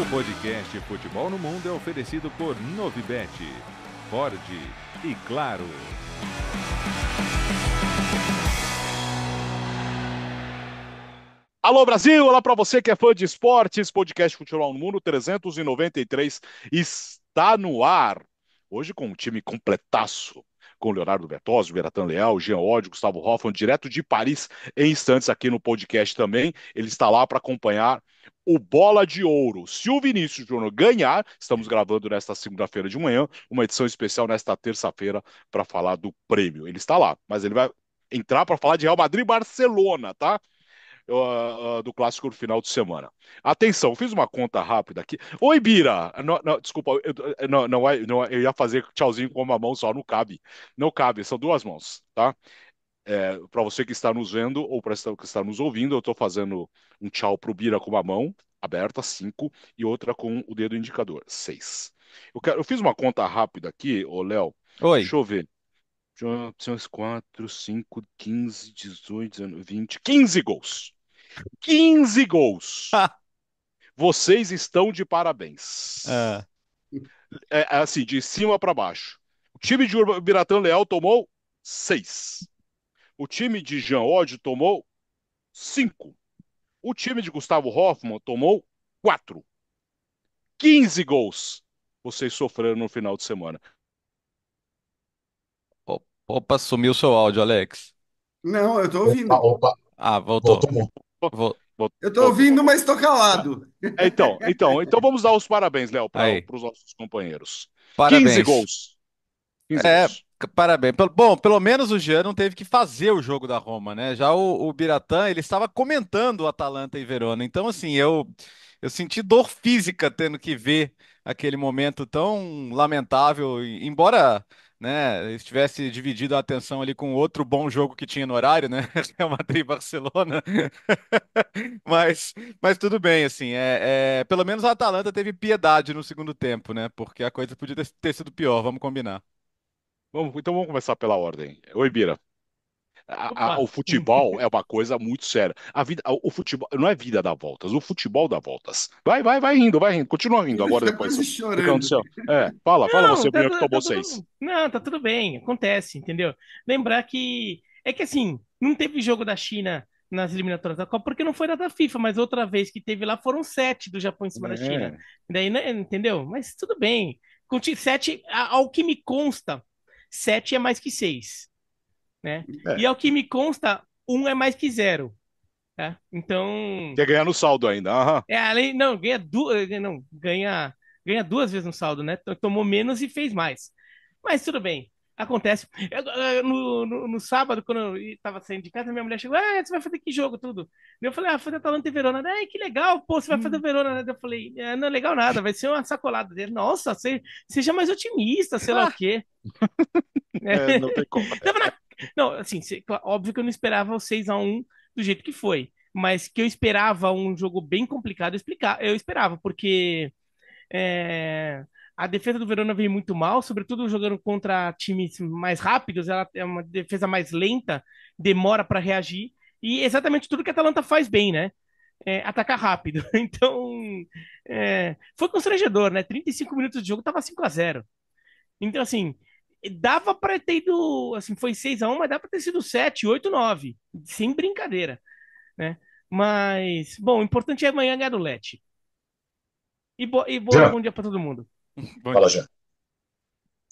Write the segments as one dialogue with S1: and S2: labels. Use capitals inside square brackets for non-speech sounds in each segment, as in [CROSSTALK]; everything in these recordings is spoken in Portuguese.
S1: O podcast Futebol no Mundo é oferecido por Novibet, Ford e Claro. Alô Brasil, olá para você que é fã de esportes, podcast Futebol no Mundo 393 está no ar. Hoje com um time completaço, com Leonardo Bertozzi, Beratan Leal, Jean Ódio, Gustavo Hoffman, direto de Paris, em instantes aqui no podcast também. Ele está lá para acompanhar o Bola de Ouro. Se o Vinícius Júnior ganhar, estamos gravando nesta segunda-feira de manhã, uma edição especial nesta terça-feira para falar do prêmio. Ele está lá, mas ele vai entrar para falar de Real Madrid e Barcelona, tá? uh, uh, do clássico do final de semana. Atenção, fiz uma conta rápida aqui. Oi, Bira! Não, não, desculpa, eu, não, não, é, não, é, eu ia fazer tchauzinho com uma mão só, não cabe. Não cabe, são duas mãos, tá? É, para você que está nos vendo ou para você que está nos ouvindo, eu estou fazendo um tchau para o Bira com uma mão aberta, cinco, e outra com o dedo indicador, seis. Eu, quero, eu fiz uma conta rápida aqui, ô Léo. Oi. Deixa eu ver. 4, 5, 15, 18, 19, 20, 15 gols. 15 gols. [LAUGHS] Ah. Vocês estão de parabéns. É. É, é assim, de cima para baixo. O time de Biratã Leal tomou 6. O time de Jean Odd tomou 5. O time de Gustavo Hoffman tomou 4. 15 gols
S2: vocês sofreram no final de semana. Opa, sumiu seu áudio, Alex.
S1: Não, eu tô ouvindo. Opa, opa.
S2: Ah, voltou. voltou. Eu tô ouvindo, mas tô calado. É, então, então, então vamos dar os parabéns, Léo, para os nossos companheiros. Parabéns. 15 gols. 15 é, gols. parabéns. Bom, pelo menos o Jean não teve que fazer o jogo da Roma, né? Já o, o Biratã, ele estava comentando o Atalanta e Verona. Então, assim, eu, eu senti dor física tendo que ver aquele momento tão lamentável, embora né, estivesse dividido a atenção ali com outro bom jogo que tinha no horário, né, [LAUGHS] Real Madrid e Barcelona, [LAUGHS] mas, mas tudo bem, assim, é, é, pelo menos a Atalanta teve piedade no segundo tempo, né, porque a coisa podia ter sido pior, vamos combinar. então vamos começar pela ordem. Oi,
S1: Bira. A, a, o futebol é uma coisa muito séria. A vida, o futebol não é vida dá voltas, o futebol dá voltas. Vai, vai, vai indo, vai indo, continua indo agora tá depois. Aconteceu. Assim, é, fala, não, fala você tá, tá, que tomou tá seis. Tudo,
S3: não, tá tudo bem, acontece, entendeu? Lembrar que é que assim não teve jogo da China nas eliminatórias da Copa, porque não foi da FIFA, mas outra vez que teve lá foram sete do Japão em cima é. da China. Daí, né, entendeu? Mas tudo bem. Sete, ao que me consta, sete é mais que seis né? É. E ao que me consta, um é mais que zero. Tá? Então. Quer
S1: ganhar no saldo ainda. Uhum.
S3: É, além. Não, ganha duas. Eh, não, ganha, ganha duas vezes no saldo, né? Tomou menos e fez mais. Mas tudo bem. Acontece. Eu, eu, eh, no, no, no, sábado, quando eu tava saindo de casa, minha mulher chegou: Ah, você vai fazer que jogo? Tudo. Eu falei: Ah, fazer Atalanta e Verona. Ah, que legal, pô, você vai fazer o hum. Verona. Eu falei: ah, Não é legal nada, vai ser uma sacolada dele. Nossa, você, seja mais otimista, sei ah. lá o quê. [LAUGHS] É, não tem como. [LAUGHS] Tava na é. Não, assim, óbvio que eu não esperava o 6x1 do jeito que foi. Mas que eu esperava um jogo bem complicado, eu, explicar, eu esperava, porque é, a defesa do Verona veio muito mal, sobretudo jogando contra times mais rápidos, ela é uma defesa mais lenta, demora para reagir, e exatamente tudo que a Atalanta faz bem, né? É, atacar rápido. [LAUGHS] Então, é, foi constrangedor, né? 35 minutos de jogo, tava 5 a 0 Então, assim, dava para ter ido, assim, foi 6 a 1 mas dá para ter sido 7, 8, 9, sem brincadeira, né? Mas, bom, o importante é amanhã ganhar do Leti. E, bo e boa, bom dia para todo mundo.
S4: Fala, já.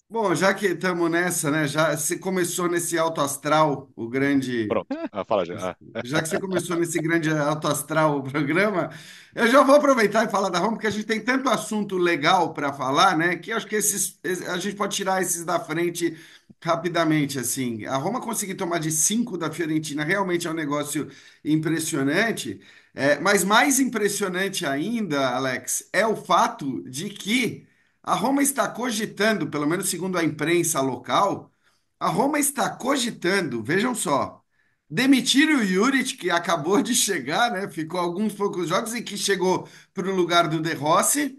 S4: Bom, já que estamos nessa, né? Já se começou nesse alto astral, o grande. Pronto,
S1: ah, fala já. Ah.
S4: [LAUGHS] Já que você começou nesse grande alto astral o programa, eu já vou aproveitar e falar da Roma, porque a gente tem tanto assunto legal para falar, né? Que acho que esses, a gente pode tirar esses da frente rapidamente, assim. A Roma conseguir tomar de cinco da Fiorentina realmente é um negócio impressionante. É, mas mais impressionante ainda, Alex, é o fato de que a Roma está cogitando, pelo menos segundo a imprensa local, a Roma está cogitando, vejam só, demitir o Juric, que acabou de chegar, né? Ficou alguns poucos jogos e que chegou para o lugar do De Rossi,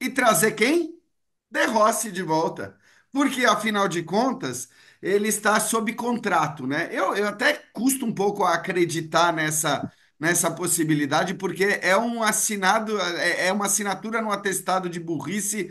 S4: e trazer quem? De Rossi de volta. Porque, afinal de contas, ele está sob contrato, né? Eu, eu até custo um pouco a acreditar nessa, nessa possibilidade, porque é um assinado, é, é uma assinatura no atestado de burrice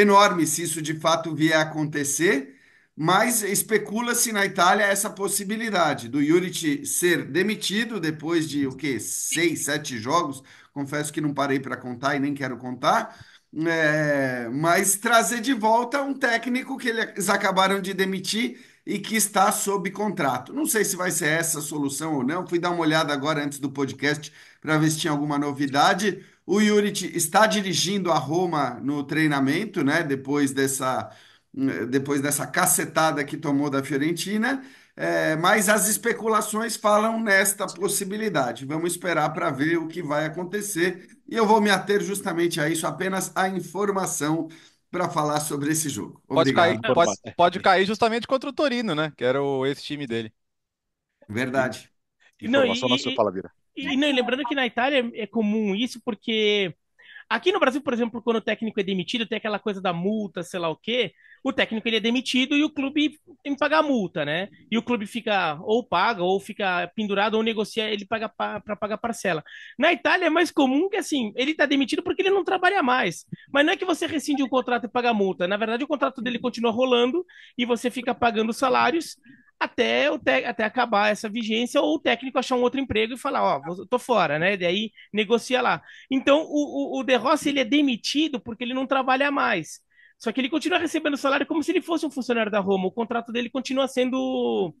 S4: enorme se isso de fato vier a acontecer, mas especula-se na Itália essa possibilidade do Juric ser demitido depois de o quê? Seis, sete jogos. Confesso que não parei para contar e nem quero contar. É, mas trazer de volta um técnico que eles acabaram de demitir e que está sob contrato. Não sei se vai ser essa a solução ou não. Fui dar uma olhada agora antes do podcast para ver se tinha alguma novidade. O Yuri está dirigindo a Roma no treinamento, né? Depois dessa, hum, depois dessa cacetada que tomou da Fiorentina. É, mas as especulações falam nesta possibilidade. Vamos esperar para ver o que vai acontecer. E eu vou me ater justamente a isso, apenas a informação
S2: para falar sobre esse jogo. Pode cair, pode, pode cair justamente contra o Torino, né? Que era o, esse time dele. Verdade.
S3: Informação Não, e, nossa, e lembrando que na Itália é comum isso, porque aqui no Brasil, por exemplo, quando o técnico é demitido, tem aquela coisa da multa, sei lá o quê. O técnico ele é demitido e o clube tem que pagar a multa, né? E o clube fica ou paga, ou fica pendurado, ou negocia, ele paga para pagar parcela. Na Itália é mais comum que assim, ele tá demitido porque ele não trabalha mais. Mas não é que você rescinde o contrato e paga a multa. Na verdade, o contrato dele continua rolando e você fica pagando salários até, o até acabar essa vigência ou o técnico achar um outro emprego e falar, ó, oh, tô fora, né? Daí negocia lá. Então, o, o, o De Rossi, ele é demitido porque ele não trabalha mais. Só que ele continua recebendo salário como se ele fosse um funcionário da Roma. O contrato dele continua sendo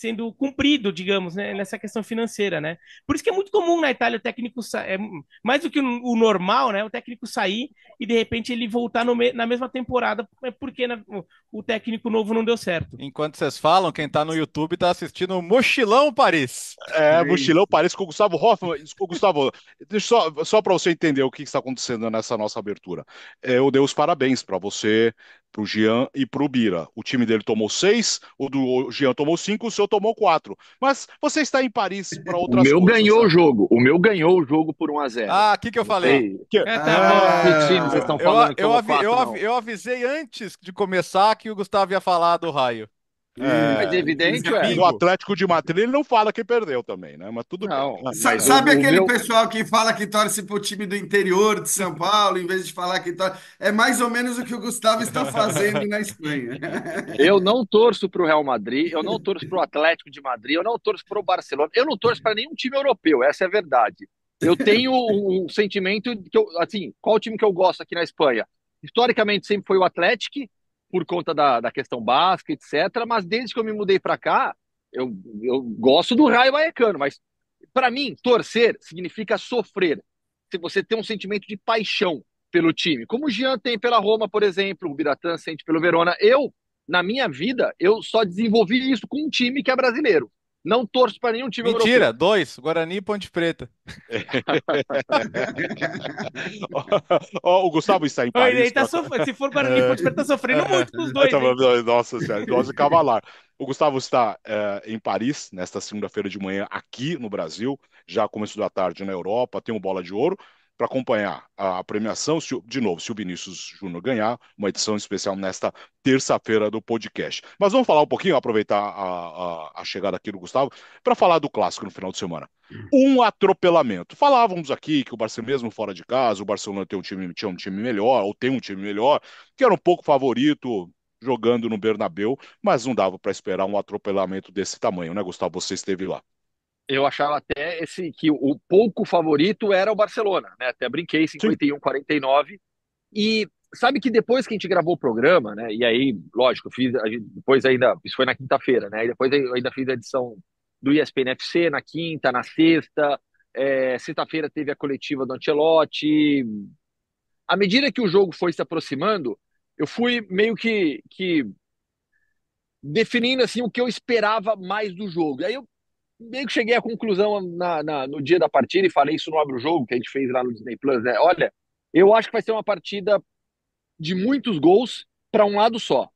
S3: sendo cumprido, digamos, né, nessa questão financeira, né? Por isso que é muito comum na Itália o técnico é mais do que o normal, né? O técnico sair e de repente ele voltar me na mesma temporada é porque na, né, o técnico novo não deu certo. Enquanto vocês falam, quem está no YouTube está assistindo Mochilão Paris. É, Mochilão
S1: Paris com o Gustavo Hoffman. Gustavo, deixa só só para você entender o que está acontecendo nessa nossa abertura. É, eu dei os parabéns para você para o Jean e para o Bira. O time dele tomou seis, o do Jean tomou cinco, o seu tomou quatro. Mas você está em Paris para [LAUGHS]
S5: outras coisas. O meu coisas, ganhou sabe? Né? o jogo. O meu ganhou o jogo por 1 a 0
S1: Ah, o que, que eu
S2: falei? É,
S5: tá vocês estão falando
S2: eu, avisei antes de começar que o Gustavo ia falar do raio. É, hum, evidente, é No
S1: Atlético de Madrid ele não fala que perdeu também, né? Mas tudo não, bem. Mas é. Sabe aquele meu...
S4: pessoal que fala que torce pro time do interior de São Paulo, em vez de falar que torce. É mais ou menos o que o Gustavo está fazendo na Espanha. [LAUGHS] Eu
S5: não torço pro Real Madrid, eu não torço pro Atlético de Madrid, eu não torço pro Barcelona, eu não torço para nenhum time europeu, essa é a verdade. Eu tenho um sentimento que eu, assim, qual time que eu gosto aqui na Espanha? Historicamente sempre foi o Atlético, por conta da, da questão básica, etc. Mas desde que eu me mudei para cá, eu, eu gosto do Raio Vallecano, mas para mim, torcer significa sofrer. Se você tem um sentimento de paixão pelo time, como o Jean tem pela Roma, por exemplo, o Biratã sente pelo Verona, eu, na minha vida, eu só desenvolvi isso com um time que é brasileiro. Não torço para nenhum time Mentira, europeu. Mentira,
S2: dois, Guarani e Ponte Preta. oh, [LAUGHS] o Gustavo está em Paris. Ele tá sofrendo,
S1: se for Guarani e é. Ponte Preta, está sofrendo é. muito com os dois. Tava... Nossa senhora, dose cavalar. O Gustavo está uh, em Paris nesta segunda-feira de manhã aqui no Brasil, já começo da tarde na Europa, tem o Bola de Ouro para acompanhar a premiação. Se, de novo, se o Vinícius Júnior ganhar, uma edição especial nesta terça-feira do podcast. Mas vamos falar um pouquinho, aproveitar a, a, a chegada aqui do Gustavo, para falar do clássico no final de semana. Um atropelamento. Falávamos aqui que o Barcelona, mesmo fora de casa, o Barcelona tem um time, tinha um time melhor, ou tem um time melhor, que era um pouco favorito, jogando no Bernabeu, mas não dava para esperar um atropelamento desse tamanho, né, Gustavo? Você esteve lá.
S5: Eu achava até que o pouco favorito era o Barcelona, né? Até brinquei, 51-49. E sabe que depois que a gente gravou o programa, né? E aí, lógico, fiz depois ainda, isso foi na quinta-feira, né? E depois eu ainda fiz a edição do ESPN FC na quinta, na sexta. É, Sexta-feira teve a coletiva do Ancelotti. À medida que o jogo foi se aproximando, eu fui meio que, que definindo assim o que eu esperava mais do jogo. Aí eu meio que cheguei à conclusão na, na, no dia da partida e falei isso no Abro Jogo, que a gente fez lá no Disney Plus, né? Olha, eu acho que vai ser uma partida de muitos gols para um lado só.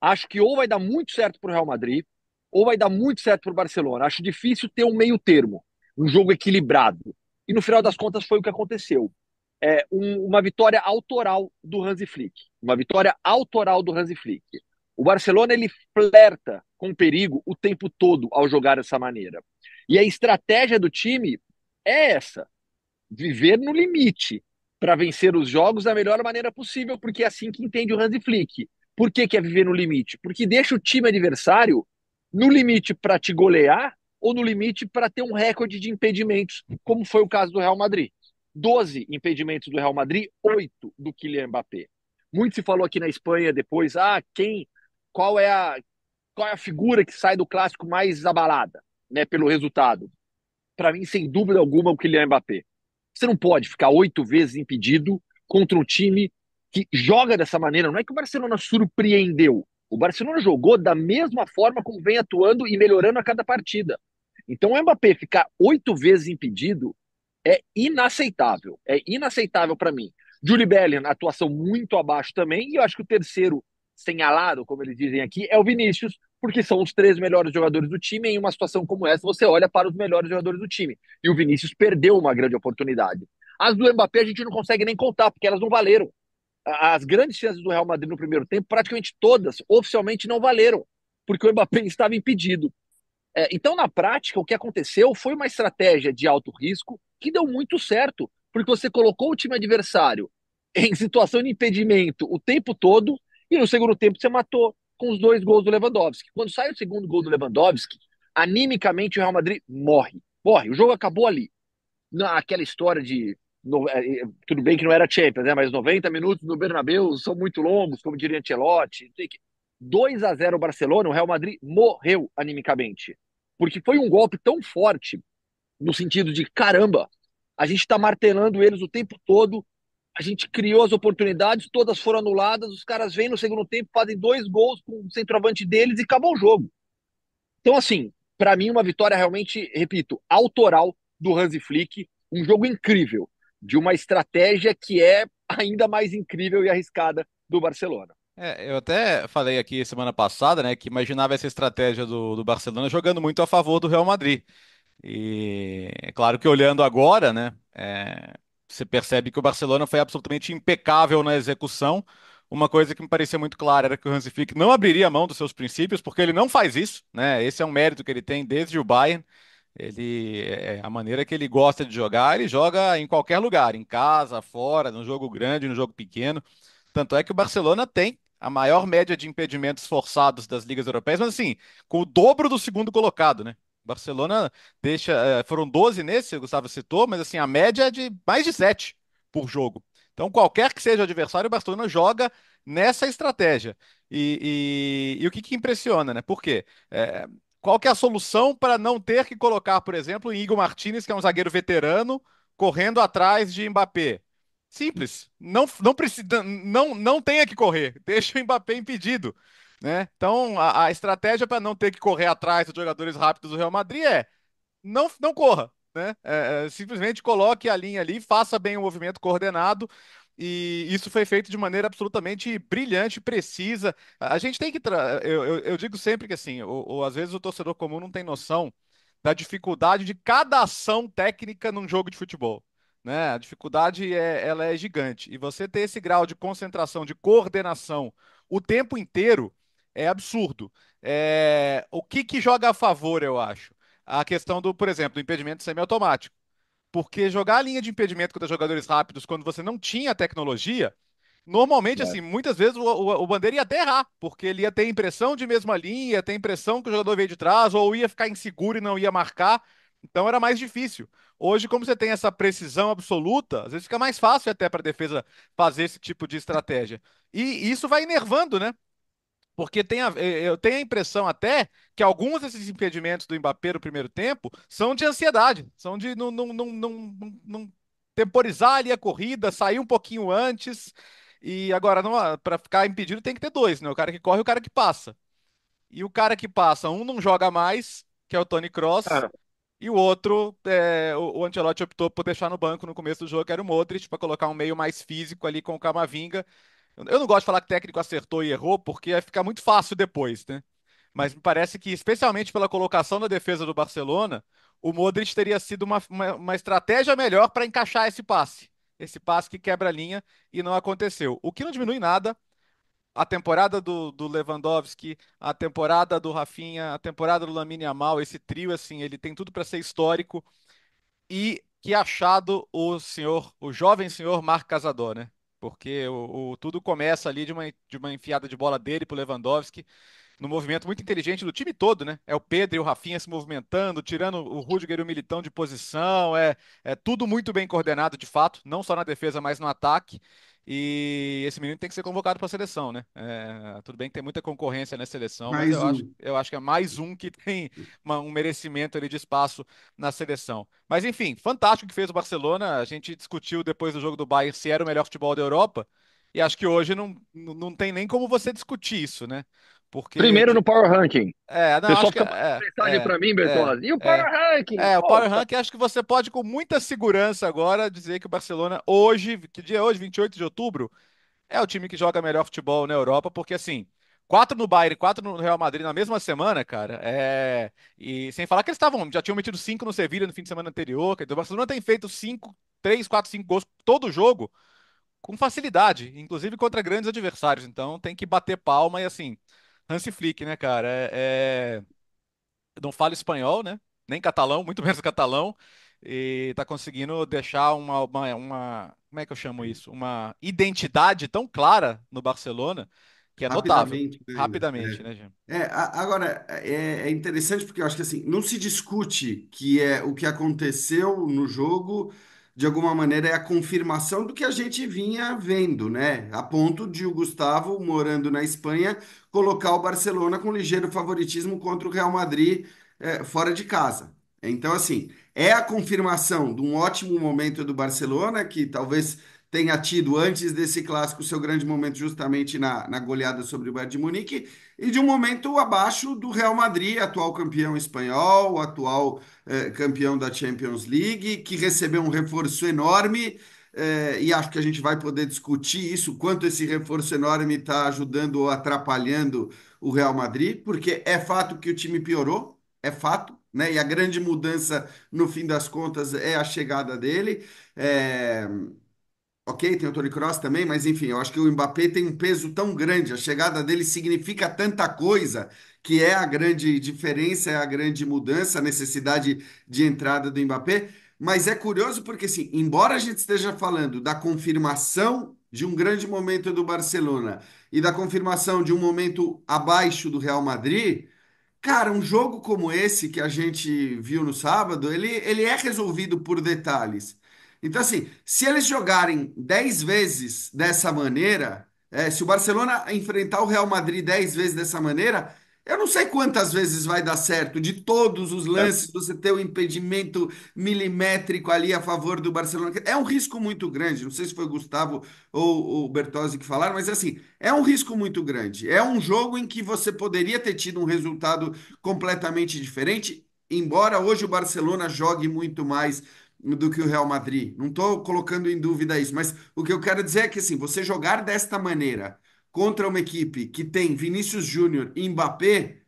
S5: Acho que ou vai dar muito certo para o Real Madrid, ou vai dar muito certo para o Barcelona. Acho difícil ter um meio termo, um jogo equilibrado. E no final das contas foi o que aconteceu. É um, uma vitória autoral do Hansi Flick. Uma vitória autoral do Hansi Flick. O Barcelona ele flerta com perigo o tempo todo ao jogar dessa maneira. E a estratégia do time é essa: viver no limite para vencer os jogos da melhor maneira possível, porque é assim que entende o Hans Flick. Por que, que é viver no limite? Porque deixa o time adversário no limite para te golear ou no limite para ter um recorde de impedimentos, como foi o caso do Real Madrid. 12 impedimentos do Real Madrid, 8 do Kylian Mbappé. Muito se falou aqui na Espanha depois, ah, quem qual é a, qual é a figura que sai do clássico mais abalada né, pelo resultado? Para mim, sem dúvida alguma, o Kylian Mbappé. Você não pode ficar oito vezes impedido contra um time que joga dessa maneira. Não é que o Barcelona surpreendeu. O Barcelona jogou da mesma forma como vem atuando e melhorando a cada partida. Então, o Mbappé ficar oito vezes impedido é inaceitável. É inaceitável para mim. Julie Bellingham, atuação muito abaixo também. E eu acho que o terceiro senhalado, como eles dizem aqui, é o Vinícius, porque são os três melhores jogadores do time. em uma situação como essa, você olha para os melhores jogadores do time. E o Vinícius perdeu uma grande oportunidade. As do Mbappé a gente não consegue nem contar, porque elas não valeram. As grandes chances do Real Madrid no primeiro tempo, praticamente todas, oficialmente não valeram, porque o Mbappé [LAUGHS] estava impedido. É, então, na prática, o que aconteceu foi uma estratégia de alto risco que deu muito certo, porque você colocou o time adversário em situação de impedimento o tempo todo e no segundo tempo você matou com os dois gols do Lewandowski. Quando sai o segundo gol do Lewandowski, animicamente o Real Madrid morre. Morre. O jogo acabou ali. aquela história de. No, é, é, tudo bem que não era Champions, né? Mas 90 minutos no Bernabéu são muito longos, como diria Ancelotti. 2 a 0 o Barcelona, o Real Madrid morreu animicamente. Porque foi um golpe tão forte, no sentido de: caramba, a gente está martelando eles o tempo todo, a gente criou as oportunidades, todas foram anuladas, os caras vêm no segundo tempo, fazem dois gols com o centroavante deles e acabou o jogo. Então, assim, para mim, uma vitória realmente, repito, autoral do Hansi Flick, um jogo incrível, de uma estratégia que é ainda mais incrível e arriscada do Barcelona.
S2: É, eu até falei aqui semana passada, né, que imaginava essa estratégia do, do Barcelona jogando muito a favor do Real Madrid. E é claro que olhando agora, né, é, você percebe que o Barcelona foi absolutamente impecável na execução. Uma coisa que me parecia muito clara era que o Hansi Flick não abriria mão dos seus princípios, porque ele não faz isso, né? Esse é um mérito que ele tem desde o Bayern. Ele é, é a maneira que ele gosta de jogar, ele joga em qualquer lugar, em casa, fora, no jogo grande, no jogo pequeno. Tanto é que o Barcelona tem a maior média de impedimentos forçados das ligas europeias, mas assim, com o dobro do segundo colocado, né? Barcelona deixa. É, foram 12 nesse, o Gustavo citou, mas assim, a média é de mais de 7 por jogo. Então, qualquer que seja o adversário, o Barcelona joga nessa estratégia. E, e, e o que, que, impressiona, né? Por quê? É, qual que é a solução para não ter que colocar, por exemplo, o Igor Martinez, que é um zagueiro veterano, correndo atrás de Mbappé? Simples. Não, não, precisa, não, não tenha que correr. [LAUGHS] Deixa o Mbappé impedido. Né? Então, a, a estratégia para não ter que correr atrás dos jogadores rápidos do Real Madrid é não, não corra. Né? É, é, simplesmente coloque a linha ali, faça bem o movimento coordenado. E isso foi feito de maneira absolutamente brilhante, precisa. A gente tem que. Tra... Eu, eu, eu, digo sempre que assim, ou, ou, às vezes o torcedor comum não tem noção da dificuldade de cada ação técnica num jogo de futebol. Né? A dificuldade é, ela é gigante. E você ter esse grau de concentração, de coordenação o tempo inteiro é absurdo. É, o que que joga a favor, eu acho? A questão do, por exemplo, do impedimento semiautomático. Porque jogar a linha de impedimento contra jogadores rápidos quando você não tinha a tecnologia, normalmente, assim, muitas vezes o, o, o, Bandeira ia até errar, porque ele ia ter impressão de mesma linha, ia ter impressão que o jogador veio de trás, ou ia ficar inseguro e não ia marcar. Então era mais difícil. Hoje, como você tem essa precisão absoluta, às vezes fica mais fácil até para a defesa fazer esse tipo de estratégia. E isso vai enervando, né? Porque tem a, eu tenho a impressão até que alguns desses impedimentos do Mbappé no primeiro tempo são de ansiedade, são de não, não, não, não, não temporizar ali a corrida, sair um pouquinho antes. E agora, ah, para ficar impedido, tem que ter dois, né? O cara que corre e o cara que passa. E o cara que passa, um não joga mais, que é o Tony Cross, e o outro, é, o, o Ancelotti optou por deixar no banco no começo do jogo, que era o Modric, para colocar um meio mais físico ali com o Camavinga. Eu não gosto de falar que o técnico acertou e errou, porque vai ficar muito fácil depois, né? Mas me parece que, especialmente pela colocação da defesa do Barcelona, o Modric teria sido uma, uma, uma estratégia melhor para encaixar esse passe. Esse passe que quebra a linha e não aconteceu. O que não diminui nada a temporada do, do, Lewandowski, a temporada do Rafinha, a temporada do Lamine Amal, esse trio, assim, ele tem tudo para ser histórico. E que achado o senhor, o jovem senhor Marc Casador, né? porque o, o, tudo começa ali de uma, de uma enfiada de bola dele pro Lewandowski, no movimento muito inteligente do time todo, né? É o Pedro e o Rafinha se movimentando, tirando o Rudiger e o Militão de posição, é, é tudo muito bem coordenado de fato, não só na defesa, mas no ataque. E esse menino tem que ser convocado para a seleção, né? É, tudo bem que tem muita concorrência na seleção, mais mas eu, um. acho, eu acho que é mais um que tem uma, um merecimento ali de espaço na seleção. Mas enfim, fantástico que fez o Barcelona. A gente discutiu depois do jogo do Bayern se era o melhor futebol da Europa. E acho que hoje não, não tem nem como você discutir isso, né? Porque, Primeiro no Power Ranking. É, não, acho que, é, é, é para mim, É, e o Power é, Ranking? É, o Power Ranking acho que você pode com muita segurança agora dizer que o Barcelona hoje, que dia é hoje, 28 de outubro, é o time que joga melhor futebol na Europa, porque assim, quatro no Bayern, quatro no Real Madrid na mesma semana, cara, é... e sem falar que eles estavam, já tinham metido cinco no Sevilha no fim de semana anterior, o Barcelona tem feito cinco, três, quatro, cinco gols todo jogo, com facilidade, inclusive contra grandes adversários, então tem que bater palma e assim... Hansi Flick, né, cara? É, é... Não fala espanhol, né? Nem catalão, muito [LAUGHS] menos catalão. E tá conseguindo deixar uma, uma, uma, Como é que eu chamo isso? Uma identidade tão clara no Barcelona que é notável. Rapidamente, né? Rapidamente, é. né, Jim?
S4: É, é agora, é, é, interessante porque eu acho que assim, não se discute que é o que aconteceu no jogo de alguma maneira, é a confirmação do que a gente vinha vendo, né? A ponto de o Gustavo, morando na Espanha, colocar o Barcelona com ligeiro favoritismo contra o Real Madrid, é, fora de casa. Então, assim, é a confirmação de um ótimo momento do Barcelona, que talvez tenha tido antes desse clássico seu grande momento justamente na, na goleada sobre o Bayern de Munique e de um momento abaixo do Real Madrid, atual campeão espanhol, atual eh, campeão da Champions League, que recebeu um reforço enorme eh, e acho que a gente vai poder discutir isso, quanto esse reforço enorme está ajudando ou atrapalhando o Real Madrid, porque é fato que o time piorou, é fato, né? E a grande mudança, no fim das contas, é a chegada dele. É tem o Tony Cross também, mas enfim, eu acho que o Mbappé tem um peso tão grande, a chegada dele significa tanta coisa que é a grande diferença, é a grande mudança, a necessidade de entrada do Mbappé. Mas é curioso porque, assim, embora a gente esteja falando da confirmação de um grande momento do Barcelona e da confirmação de um momento abaixo do Real Madrid, cara, um jogo como esse que a gente viu no sábado, ele, ele é resolvido por detalhes. Então, assim, se eles jogarem 10 vezes dessa maneira, é, se o Barcelona enfrentar o Real Madrid 10 vezes dessa maneira, eu não sei quantas vezes vai dar certo, de todos os lances, você ter o um impedimento milimétrico ali a favor do Barcelona. É um risco muito grande. Não sei se foi o Gustavo ou o Bertozzi que falaram, mas assim, é um risco muito grande. É um jogo em que você poderia ter tido um resultado completamente diferente, embora hoje o Barcelona jogue muito mais do que o Real Madrid. Não estou colocando em dúvida isso, mas o que eu quero dizer é que assim, você jogar desta maneira contra uma equipe que tem Vinícius Júnior e Mbappé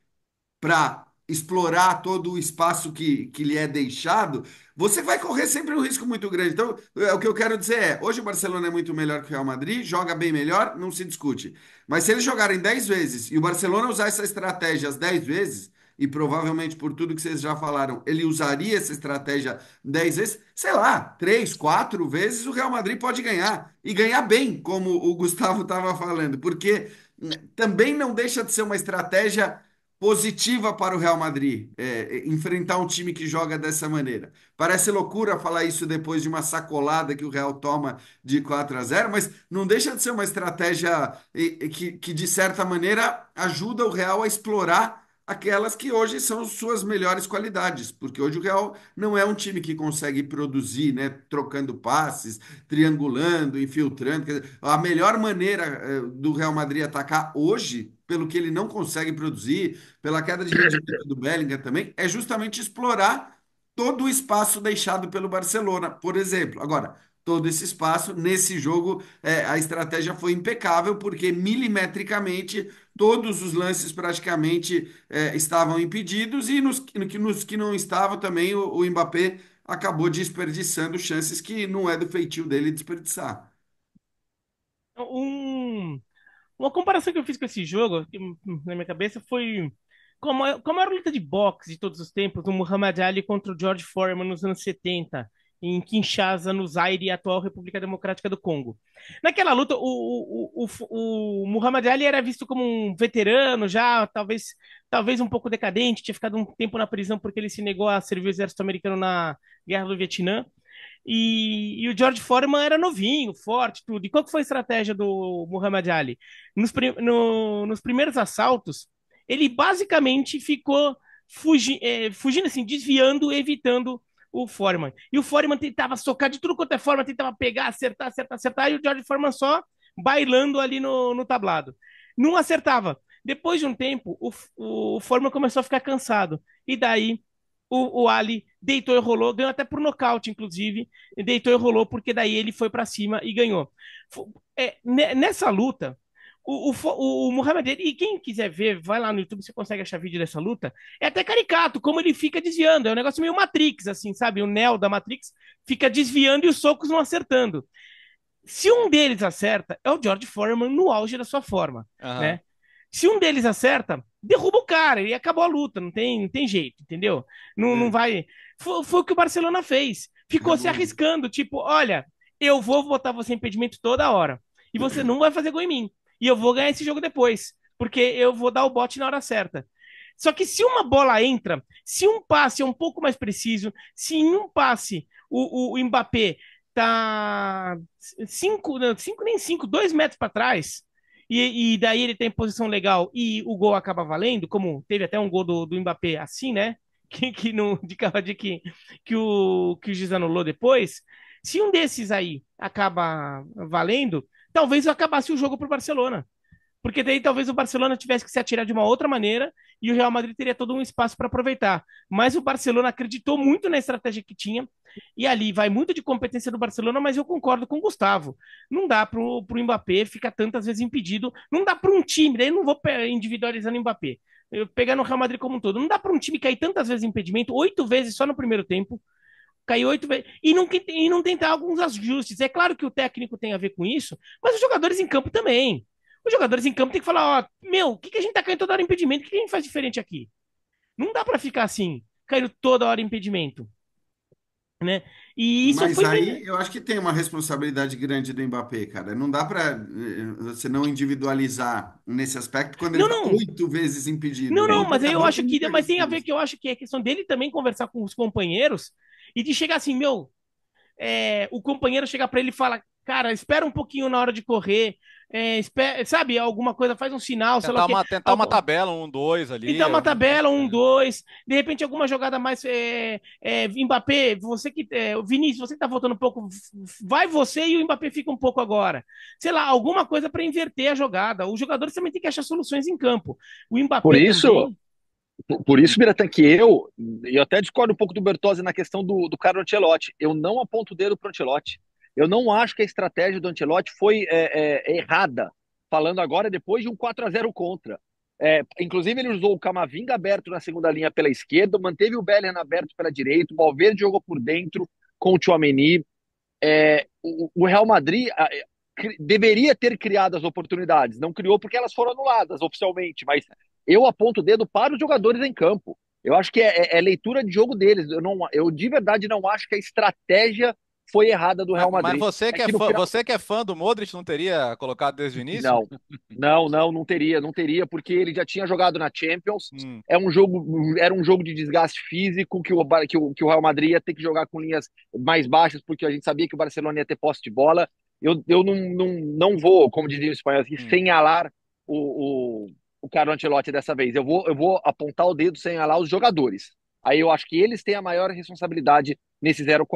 S4: para explorar todo o espaço que, que lhe é deixado, você vai correr sempre um risco muito grande. Então, é, o que eu quero dizer é, hoje o Barcelona é muito melhor que o Real Madrid, joga bem melhor, não se discute. Mas se eles jogarem 10 vezes e o Barcelona usar essa estratégia as 10 vezes, e provavelmente por tudo que vocês já falaram, ele usaria essa estratégia 10 vezes, sei lá, 3, 4 vezes o Real Madrid pode ganhar e ganhar bem, como o Gustavo estava falando, porque hum, também não deixa de ser uma estratégia positiva para o Real Madrid é, é, enfrentar um time que joga dessa maneira. Parece loucura falar isso depois de uma sacolada que o Real toma de 4 a 0, mas não deixa de ser uma estratégia que, que de certa maneira ajuda o Real a explorar aquelas que hoje são suas melhores qualidades, porque hoje o Real não é um time que consegue produzir, né, trocando passes, triangulando, infiltrando. Dizer, a melhor maneira eh, do Real Madrid atacar hoje, pelo que ele não consegue produzir, pela queda de rendimento do Bellingham também, é justamente explorar todo o espaço deixado pelo Barcelona, por exemplo. Agora, todo esse espaço. Nesse jogo, é, a estratégia foi impecável, porque milimetricamente todos os lances praticamente é, estavam impedidos e nos, nos, que não estavam também o, o Mbappé acabou desperdiçando chances que não é do feitio dele desperdiçar.
S3: Então, um, uma comparação que eu fiz com esse jogo hum, na minha cabeça foi como, como era a luta de boxe de todos os tempos, o Muhammad Ali contra o George Foreman nos anos 70 em Kinshasa, no Zaire, atual República Democrática do Congo. Naquela luta, o, o, o, o Muhammad Ali era visto como um veterano já, talvez, talvez um pouco decadente, tinha ficado um tempo na prisão porque ele se negou a servir o exército americano na Guerra do Vietnã. E, e o George Foreman era novinho, forte, tudo. E qual foi a estratégia do Muhammad Ali? Nos, prim, no, nos primeiros assaltos, ele basicamente ficou fugi, é, fugindo, assim, desviando, evitando o Foreman. E o Foreman tentava socar de tudo quanto é forma, tentava pegar, acertar, acertar, acertar, e o George Foreman só bailando ali no, no tablado. Não acertava. Depois de um tempo, o, o, Foreman começou a ficar cansado. E daí o, o, Ali deitou e rolou, ganhou até por nocaute, inclusive. Deitou e rolou, porque daí ele foi para cima e ganhou. É, nessa luta, o, o, o Muhammad Ali, quem quiser ver, vai lá no YouTube, você consegue achar vídeo dessa luta. É até caricato, como ele fica desviando. É um negócio meio Matrix, assim, sabe? O Neo da Matrix fica desviando e os socos não acertando. Se um deles acerta, é o George Foreman no auge da sua forma, uhum. né? Se um deles acerta, derruba o cara e acabou a luta, não tem, não tem jeito, entendeu? Não, é. não hum. vai. Foi, foi, o que o Barcelona fez. Ficou uhum. se arriscando, tipo, olha, eu vou botar você em impedimento toda hora. E você [CLEARS THROAT] não vai fazer gol em mim e eu vou ganhar esse jogo depois, porque eu vou dar o bote na hora certa. Só que se uma bola entra, se um passe é um pouco mais preciso, se em um passe o, o, o Mbappé tá cinco, cinco nem cinco, dois metros para trás, e, e, daí ele tem posição legal e o gol acaba valendo, como teve até um gol do, do Mbappé assim, né? [LAUGHS] Que, que não de cara de que, que o que o Giz anulou depois. Se um desses aí acaba valendo, talvez acabasse o jogo para o Barcelona. Porque daí talvez o Barcelona tivesse que se atirar de uma outra maneira e o Real Madrid teria todo um espaço para aproveitar. Mas o Barcelona acreditou muito na estratégia que tinha e ali vai muito de competência do Barcelona, mas eu concordo com o Gustavo. Não dá para o Mbappé ficar tantas vezes impedido, não dá para um time, daí não vou individualizando o Mbappé, eu pegar no Real Madrid como um todo, não dá para um time cair tantas vezes impedimento, oito vezes só no primeiro tempo, caiu oito vezes, e não, e não tentar alguns ajustes. É claro que o técnico tem a ver com isso, mas os jogadores em campo também. Os jogadores em campo têm que falar: ó, meu, o que, que a gente tá caindo toda hora impedimento? O que, que a gente faz diferente aqui? Não dá para ficar assim, caindo toda hora impedimento. Né? E isso Mas foi... aí
S4: eu acho que tem uma responsabilidade grande do Mbappé, cara. Não dá para eh, você não individualizar nesse aspecto quando não, ele Tá oito vezes impedido. Não, né? não, mas tá eu acho
S3: que mas tem a ver que eu acho que é questão dele também conversar com os companheiros e de chegar assim, meu, é, o companheiro chegar para ele e fala, cara, espera um pouquinho na hora de correr, é, espera, sabe, alguma coisa, faz um sinal, tentar sei lá uma, que, Tentar uma
S2: tabela, um, dois ali. Tentar uma
S3: tabela, um, assim. dois, de repente alguma jogada mais, é, é, Mbappé, você que, é, Vinícius, você que tá voltando um pouco, vai você e o Mbappé fica um pouco agora. Sei lá, alguma coisa para inverter a jogada, os jogadores também tem que achar soluções em campo. O Mbappé... Por isso... Também,
S5: por isso, Biratan, que eu, eu até discordo um pouco do Bertozzi na questão do, do Carlo Ancelotti. Eu não aponto o dedo para o Ancelotti. Eu não acho que a estratégia do Ancelotti foi é, é, errada, falando agora depois de um 4 a 0 contra. É, inclusive, ele usou o Camavinga aberto na segunda linha pela esquerda, manteve o Bellingham aberto pela direita, o Valverde jogou por dentro com o Tchouameni. É, o, o, Real Madrid a, deveria ter criado as oportunidades, não criou porque elas foram anuladas oficialmente, mas eu aponto o dedo para os jogadores em campo. Eu acho que é, é, é, leitura de jogo deles. Eu, não, eu de verdade não acho que a estratégia foi errada do Real Madrid. Mas você que é, fã, final... você
S2: que é fã do Modric não teria colocado desde o início? Não, não,
S5: não, não teria, não teria, porque ele já tinha jogado na Champions. Hum. É um jogo, era um jogo de desgaste físico que o, que o, que o Real Madrid ia ter que jogar com linhas mais baixas, porque a gente sabia que o Barcelona ia ter posse de bola. Eu, eu não, não, não vou, como dizia o espanhol, aqui, hum. sem alar o, o o Carlo Ancelotti dessa vez. Eu vou, eu vou apontar o dedo sem alar os jogadores. Aí eu acho que eles têm a maior responsabilidade nesse 0-4.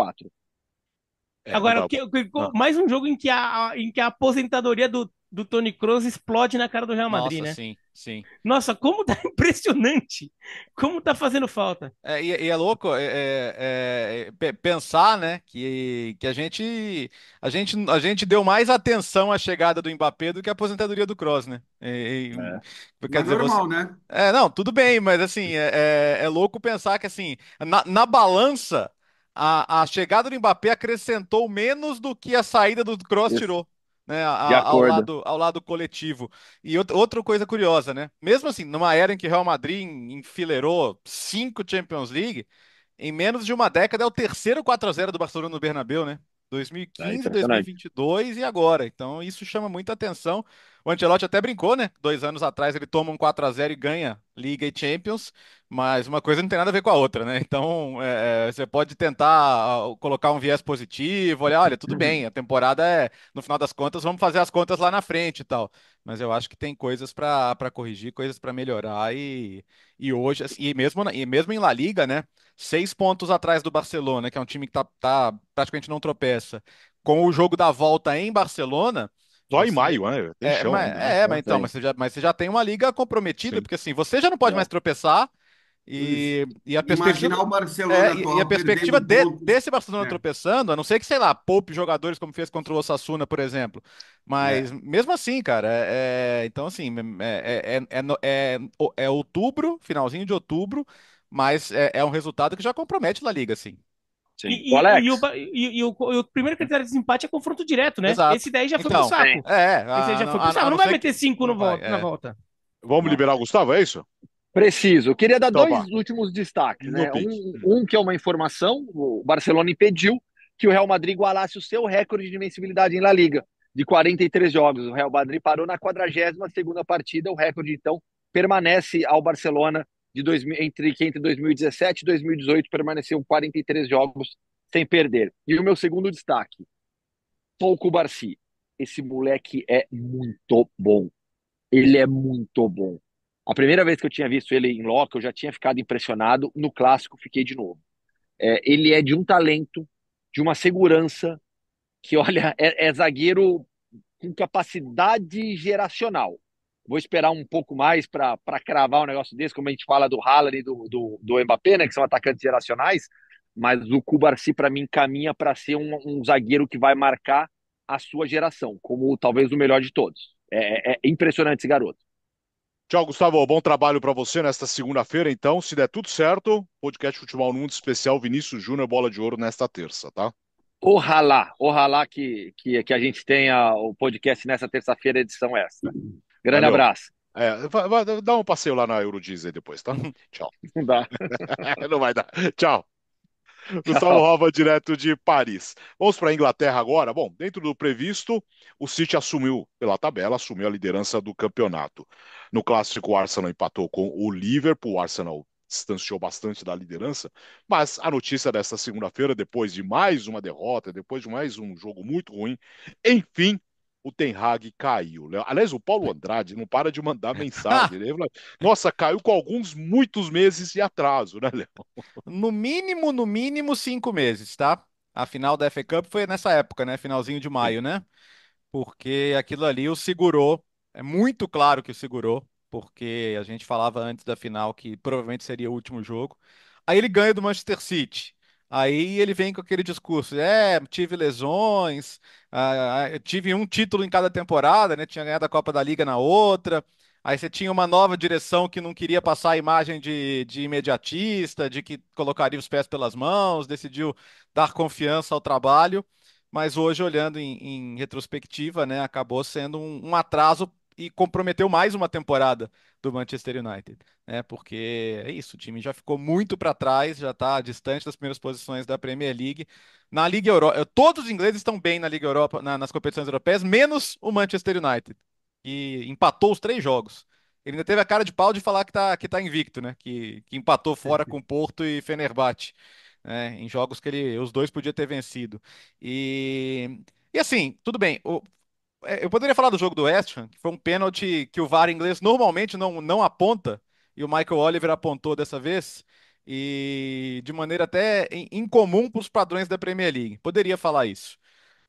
S3: É, Agora, que, que, mais um jogo em que a, em que a aposentadoria do do Tony Kroos explode na cara do Real Madrid, Nossa, né? Sim, sim. Nossa, como tá [LAUGHS] impressionante! Como tá fazendo falta.
S2: É, e, e é louco é, é, é pensar, né, que, que a gente a gente a gente deu mais atenção à chegada do Mbappé do que à aposentadoria do Kroos, né? E, e, é. quer dizer, normal, você... né? É, não, tudo bem, mas assim é, é, louco pensar que assim na, na balança a, a chegada do Mbappé acrescentou menos do que a saída do Kroos tirou né, a, ao, lado, ao lado coletivo. E out, outra coisa curiosa, né? Mesmo assim, numa era em que Real Madrid enfileirou cinco Champions League, em menos de uma década é o terceiro 4x0 do Barcelona no Bernabéu, né? 2015, tá, é 2022 e agora. Então, isso chama muita atenção. O Ancelotti até brincou, né? Dois anos atrás ele toma um 4 a 0 e ganha Liga e Champions, mas uma coisa não tem nada a ver com a outra, né? Então é, é você pode tentar ah, colocar um viés positivo, olha, olha, tudo bem, a temporada é, no final das contas, vamos fazer as contas lá na frente e tal. Mas eu acho que tem coisas para corrigir, coisas para melhorar e, e hoje, e mesmo, e mesmo em La Liga, né? Seis pontos atrás do Barcelona, que é um time que tá, tá praticamente não tropeça, com o jogo da volta em Barcelona só em maio, né? Tem é, chão, mas, né? é, mas então, mas você, já, mas você já tem uma liga comprometida, Sim. porque assim, você já não pode é. mais tropeçar. E, e a perspectiva, Imaginar o Barcelona é, atual, e a perspectiva de, desse Barcelona é. tropeçando, a não ser que, sei lá, poupe jogadores como fez contra o Osasuna, por exemplo. Mas é. mesmo assim, cara, é, é, então assim, é, é, é, outubro, finalzinho de outubro, mas é, um resultado que já compromete na Liga, assim. Sim. E, e,
S3: e, o, e, o, o, primeiro critério de empate é confronto direto, né? Exato. Esse daí já foi então, pro saco. Sim. É, a, já ah, foi pro ah, saco. não, vai meter cinco no volta, é. na volta.
S1: Vamos não. liberar o Gustavo, é isso? Preciso. Eu queria dar então, dois vai.
S3: últimos destaques.
S5: Né? Um, um, que é uma informação: o Barcelona impediu que o Real Madrid igualasse o seu recorde de invencibilidade em La Liga, de 43 jogos. O Real Madrid parou na 42 segunda partida, o recorde, então, permanece ao Barcelona de dois, entre, entre 2017 e 2018 permaneceu 43 jogos sem perder. E o meu segundo destaque, Pouco Barci. Esse moleque é muito bom. Ele é muito bom. A primeira vez que eu tinha visto ele em loco, eu já tinha ficado impressionado. No clássico, fiquei de novo. É, ele é de um talento, de uma segurança, que, olha, é, é zagueiro com capacidade geracional. Vou esperar um pouco mais para cravar um negócio desse, como a gente fala do Haller e do, do, do Mbappé, né, que são atacantes geracionais, mas o Kubarsi, para mim, caminha para ser um, um, zagueiro que vai marcar a sua geração, como talvez o melhor de todos. é, é, é impressionante esse
S1: garoto. Tchau, Gustavo. Bom trabalho para você nesta segunda-feira, então. Se der tudo certo, podcast Futebol no Mundo Especial Vinícius Júnior Bola de Ouro nesta terça, tá?
S5: Ojalá, ojalá que, que, que a gente tenha o podcast nessa terça-feira, edição é extra. Grande Valeu. abraço.
S1: É, dá um passeio lá na Eurodiesel depois, tá? [LAUGHS] Tchau. Não [LAUGHS] dá. [LAUGHS] Não vai dar. Tchau. Gustavo Rova, direto de Paris. Vamos para a Inglaterra agora. Bom, dentro do previsto, o City assumiu pela tabela, assumiu a liderança do campeonato. No clássico, o Arsenal empatou com o Liverpool. O Arsenal distanciou bastante da liderança, mas a notícia desta segunda-feira, depois de mais uma derrota, depois de mais um jogo muito ruim, enfim, o Ten Hag caiu. Né? Aliás, o Paulo é. Andrade não
S2: para de mandar [LAUGHS] mensagem. Né? Nossa, caiu com alguns muitos meses de atraso, né, Léo? No mínimo, no mínimo cinco meses, tá? A final da FA Cup foi nessa época, né? Finalzinho de maio, né? Porque aquilo ali o segurou. É muito claro que o segurou, porque a gente falava antes da final que provavelmente seria o último jogo. Aí ele ganha do Manchester City. Aí ele vem com aquele discurso: é, tive lesões, tive um título em cada temporada, né? Tinha ganhado a Copa da Liga na outra. Aí você tinha uma nova direção que não queria passar a imagem de, de imediatista, de que colocaria os pés pelas mãos, decidiu dar confiança ao trabalho. Mas hoje, olhando em, em retrospectiva, né, acabou sendo um, um atraso e comprometeu mais uma temporada do Manchester United, né? Porque é isso, o time já ficou muito para trás, já está distante das primeiras posições da Premier League. Na Liga Europa, eh, todos os ingleses estão bem na Liga Europa, na, nas competições europeias, menos o Manchester United, que empatou os três jogos. Ele ainda teve a cara de pau de falar que está que tá invicto, né? Que, que empatou fora com Porto e Fenerbahçe, né? Em jogos que ele, os dois podiam ter vencido. E e assim, tudo bem, é, eu poderia falar do jogo do West Ham, que foi um pênalti que o VAR inglês normalmente não, não aponta, e o Michael Oliver apontou dessa vez, e de maneira até incomum para os padrões da Premier League. Poderia falar isso.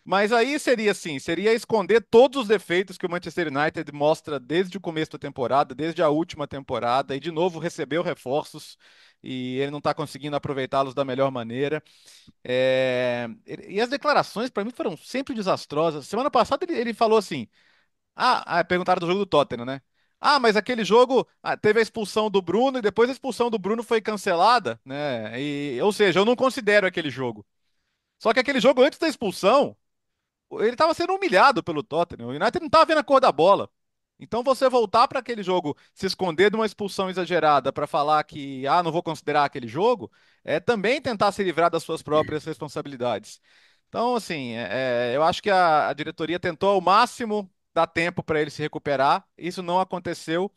S2: Mas aí seria assim, seria esconder todos os defeitos que o Manchester United mostra desde o começo da temporada, desde a última temporada, e de novo recebeu reforços e ele não está conseguindo aproveitá-los da melhor maneira. É... E as declarações, para mim, foram sempre desastrosas. Semana passada ele, ele falou assim: ah, ah perguntaram do jogo do Tottenham, né? Ah, mas aquele jogo ah, teve a expulsão do Bruno e depois a expulsão do Bruno foi cancelada, né? E, ou seja, eu não considero aquele jogo. Só que aquele jogo antes da expulsão, ele estava sendo humilhado pelo Tottenham. O United não estava vendo a cor da bola. Então você voltar para aquele jogo, se esconder de uma expulsão exagerada para falar que ah, não vou considerar aquele jogo, é também tentar se livrar das suas próprias responsabilidades. Então, assim, é, é eu acho que a, a, diretoria tentou ao máximo dar tempo para ele se recuperar. Isso não aconteceu.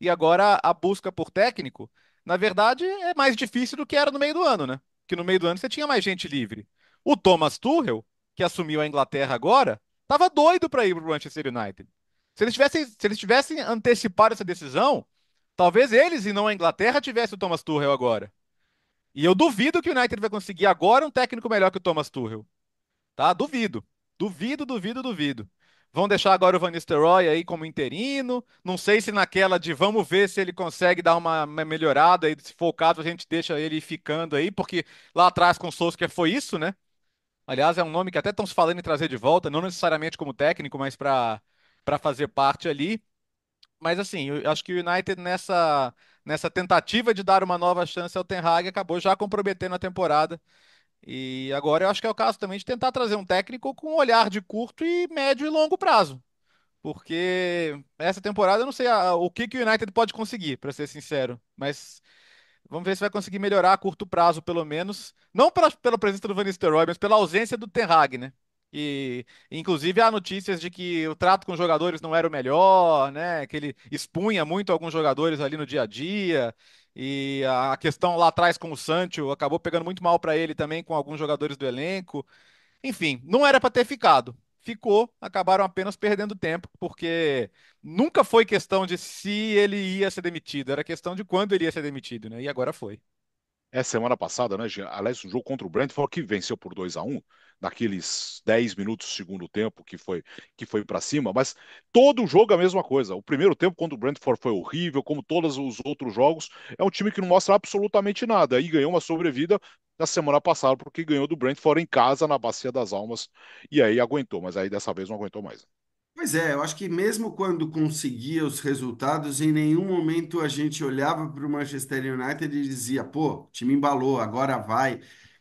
S2: E agora a busca por técnico, na verdade, é mais difícil do que era no meio do ano, né? Que no meio do ano você tinha mais gente livre. O Thomas Tuchel que assumiu a Inglaterra agora, estava doido para ir para o Manchester United. Se eles, tivessem, se eles tivessem antecipado essa decisão, talvez eles e não a Inglaterra tivessem o Thomas Tuchel agora. E eu duvido que o United vai conseguir agora um técnico melhor que o Thomas Tuchel. Tá? Duvido. Duvido, duvido, duvido. Vão deixar agora o Van Nistelrooy aí como interino. Não sei se naquela de vamos ver se ele consegue dar uma melhorada aí, se for o caso, a gente deixa ele ficando aí, porque lá atrás com o Solskjaer foi isso, né? Aliás, é um nome que até estão se falando em trazer de volta, não necessariamente como técnico, mas para fazer parte ali. Mas assim, eu acho que o United nessa, nessa tentativa de dar uma nova chance ao Ten Hag acabou já comprometendo a temporada. E agora eu acho que é o caso também de tentar trazer um técnico com um olhar de curto e médio e longo prazo. Porque essa temporada eu não sei a, o que, que o United pode conseguir, para ser sincero. Mas Vamos ver se vai conseguir melhorar a curto prazo, pelo menos. Não pela, pela presença do Van Nistelrooy, mas pela ausência do Ten Hag, né? E, inclusive, há notícias de que o trato com os jogadores não era o melhor, né? Que ele expunha muito alguns jogadores ali no dia a dia. E a questão lá atrás com o Sancho acabou pegando muito mal para ele também com alguns jogadores do elenco. Enfim, não era para ter ficado ficou, acabaram apenas perdendo tempo, porque nunca foi questão de se ele ia ser demitido, era questão de quando ele ia ser demitido, né? E agora foi.
S1: É semana passada, né, Jean? Aliás, o jogo contra o Brentford que venceu por 2 a 1 naqueles 10 minutos do segundo tempo que foi que foi para cima, mas todo jogo é a mesma coisa. O primeiro tempo contra o Brentford foi horrível, como todos os outros jogos, é um time que não mostra absolutamente nada e ganhou uma sobrevida na semana passada porque ganhou do Brentford em casa na Bacia das Almas e aí aguentou, mas aí dessa vez não aguentou mais.
S4: Pois é, eu acho que mesmo quando conseguia os resultados, em nenhum momento a gente olhava para o Manchester United e dizia, pô, o time embalou, agora vai.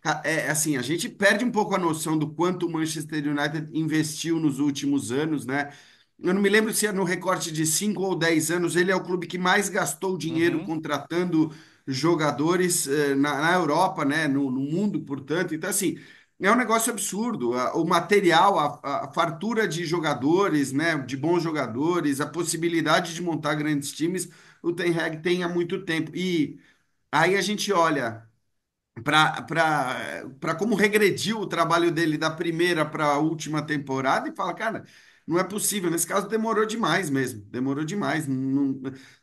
S4: Ah, é, é assim, a gente perde um pouco a noção do quanto o Manchester United investiu nos últimos anos, né? Eu não me lembro se é no recorte de 5 ou 10 anos, ele é o clube que mais gastou dinheiro uhum. contratando jogadores eh, na, na, Europa, né? No, no, mundo, portanto. Então, assim, é um negócio absurdo. O material, a, a fartura de jogadores, né? De bons jogadores, a possibilidade de montar grandes times, o Ten Hag tem há muito tempo. E aí a gente olha para como regrediu o trabalho dele da primeira para a última temporada e fala, cara, não é possível. Nesse caso, demorou demais mesmo. Demorou demais. Não,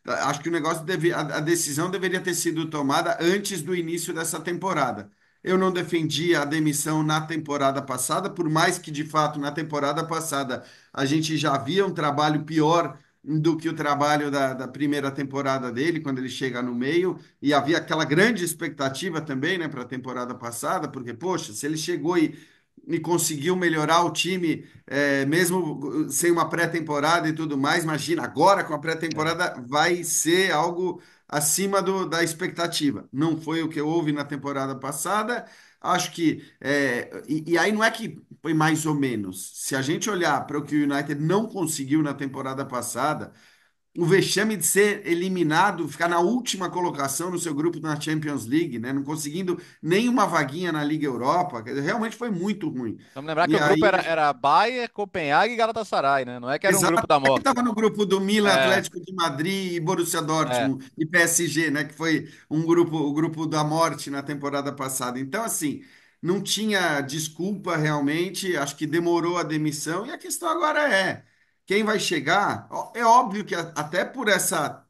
S4: acho que o negócio deve, a, a, decisão deveria ter sido tomada antes do início dessa temporada. Eu não defendi a demissão na temporada passada, por mais que de fato na temporada passada a gente já via um trabalho pior do que o trabalho da, da, primeira temporada dele, quando ele chega no meio, e havia aquela grande expectativa também, né, para a temporada passada, porque, poxa, se ele chegou e, e conseguiu melhorar o time, é, mesmo sem uma pré-temporada e tudo mais, imagina, agora com a pré-temporada é. vai ser algo acima do, da expectativa. Não foi o que houve na temporada passada, Acho que. É, e, e, aí não é que foi mais ou menos. Se a gente olhar para o que o United não conseguiu na temporada passada, o vexame de ser eliminado, ficar na última colocação no seu grupo na Champions League, né? Não conseguindo nenhuma vaguinha na Liga Europa. Realmente foi muito ruim. Vamos lembrar que o grupo era,
S2: era Bayern, Copenhague e Galatasaray, né? Não é que era o um grupo da é morte.
S4: estava no grupo do Milan, é. Atlético de Madrid e Borussia Dortmund é. e PSG, né? Que foi um grupo, o grupo da morte na temporada passada. Então, assim, não tinha desculpa realmente. Acho que demorou a demissão. E a questão agora é quem vai chegar, é óbvio que até por essa,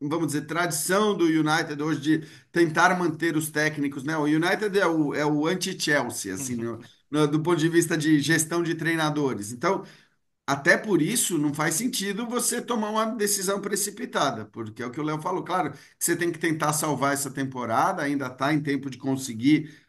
S4: vamos dizer, tradição do United hoje de tentar manter os técnicos, né? O United é o, é o anti-Chelsea, assim, uhum. no- no- do ponto de vista de gestão de treinadores. Então, até por isso, não faz sentido você tomar uma decisão precipitada, porque é o que o Léo falou. Claro que você tem que tentar salvar essa temporada, ainda está em tempo de conseguir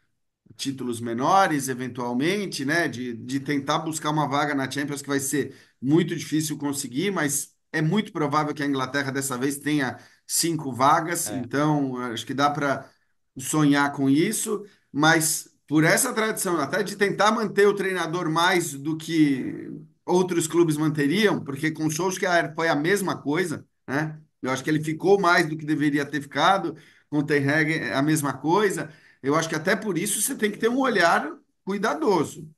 S4: títulos menores, eventualmente, né? De, de tentar buscar uma vaga na Champions, que vai ser muito difícil conseguir, mas é muito provável que a Inglaterra dessa vez tenha cinco vagas, é. então acho que dá para sonhar com isso, mas por essa tradição, até de tentar manter o treinador mais do que outros clubes manteriam, porque com o Solskjaer foi a mesma coisa, né? Eu acho que ele ficou mais do que deveria ter ficado, com o Ten Hag é a mesma coisa. Eu acho que até por isso você tem que ter um olhar cuidadoso.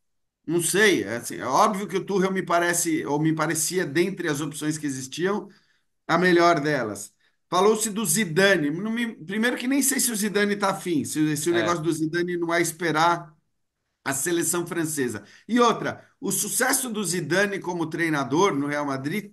S4: Não sei, é, assim, é óbvio que o Tuchel me parece, ou me parecia, dentre as opções que existiam, a melhor delas. Falou-se do Zidane. Me, primeiro que nem sei se o Zidane está afim, se, se o é. negócio do Zidane não é esperar a seleção francesa. E outra, o sucesso do Zidane como treinador no Real Madrid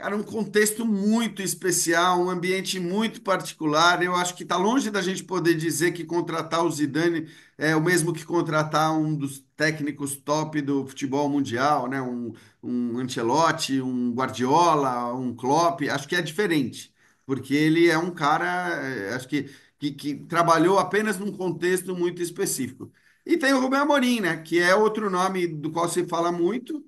S4: Cara, um contexto muito especial, um ambiente muito particular. Eu acho que está longe da gente poder dizer que contratar o Zidane é o mesmo que contratar um dos técnicos top do futebol mundial, né? Um, um Ancelotti, um Guardiola, um Klopp. Acho que é diferente, porque ele é um cara, eh, acho que, que, que trabalhou apenas num contexto muito específico. E tem o Rubem Amorim, né? Que é outro nome do qual se fala muito,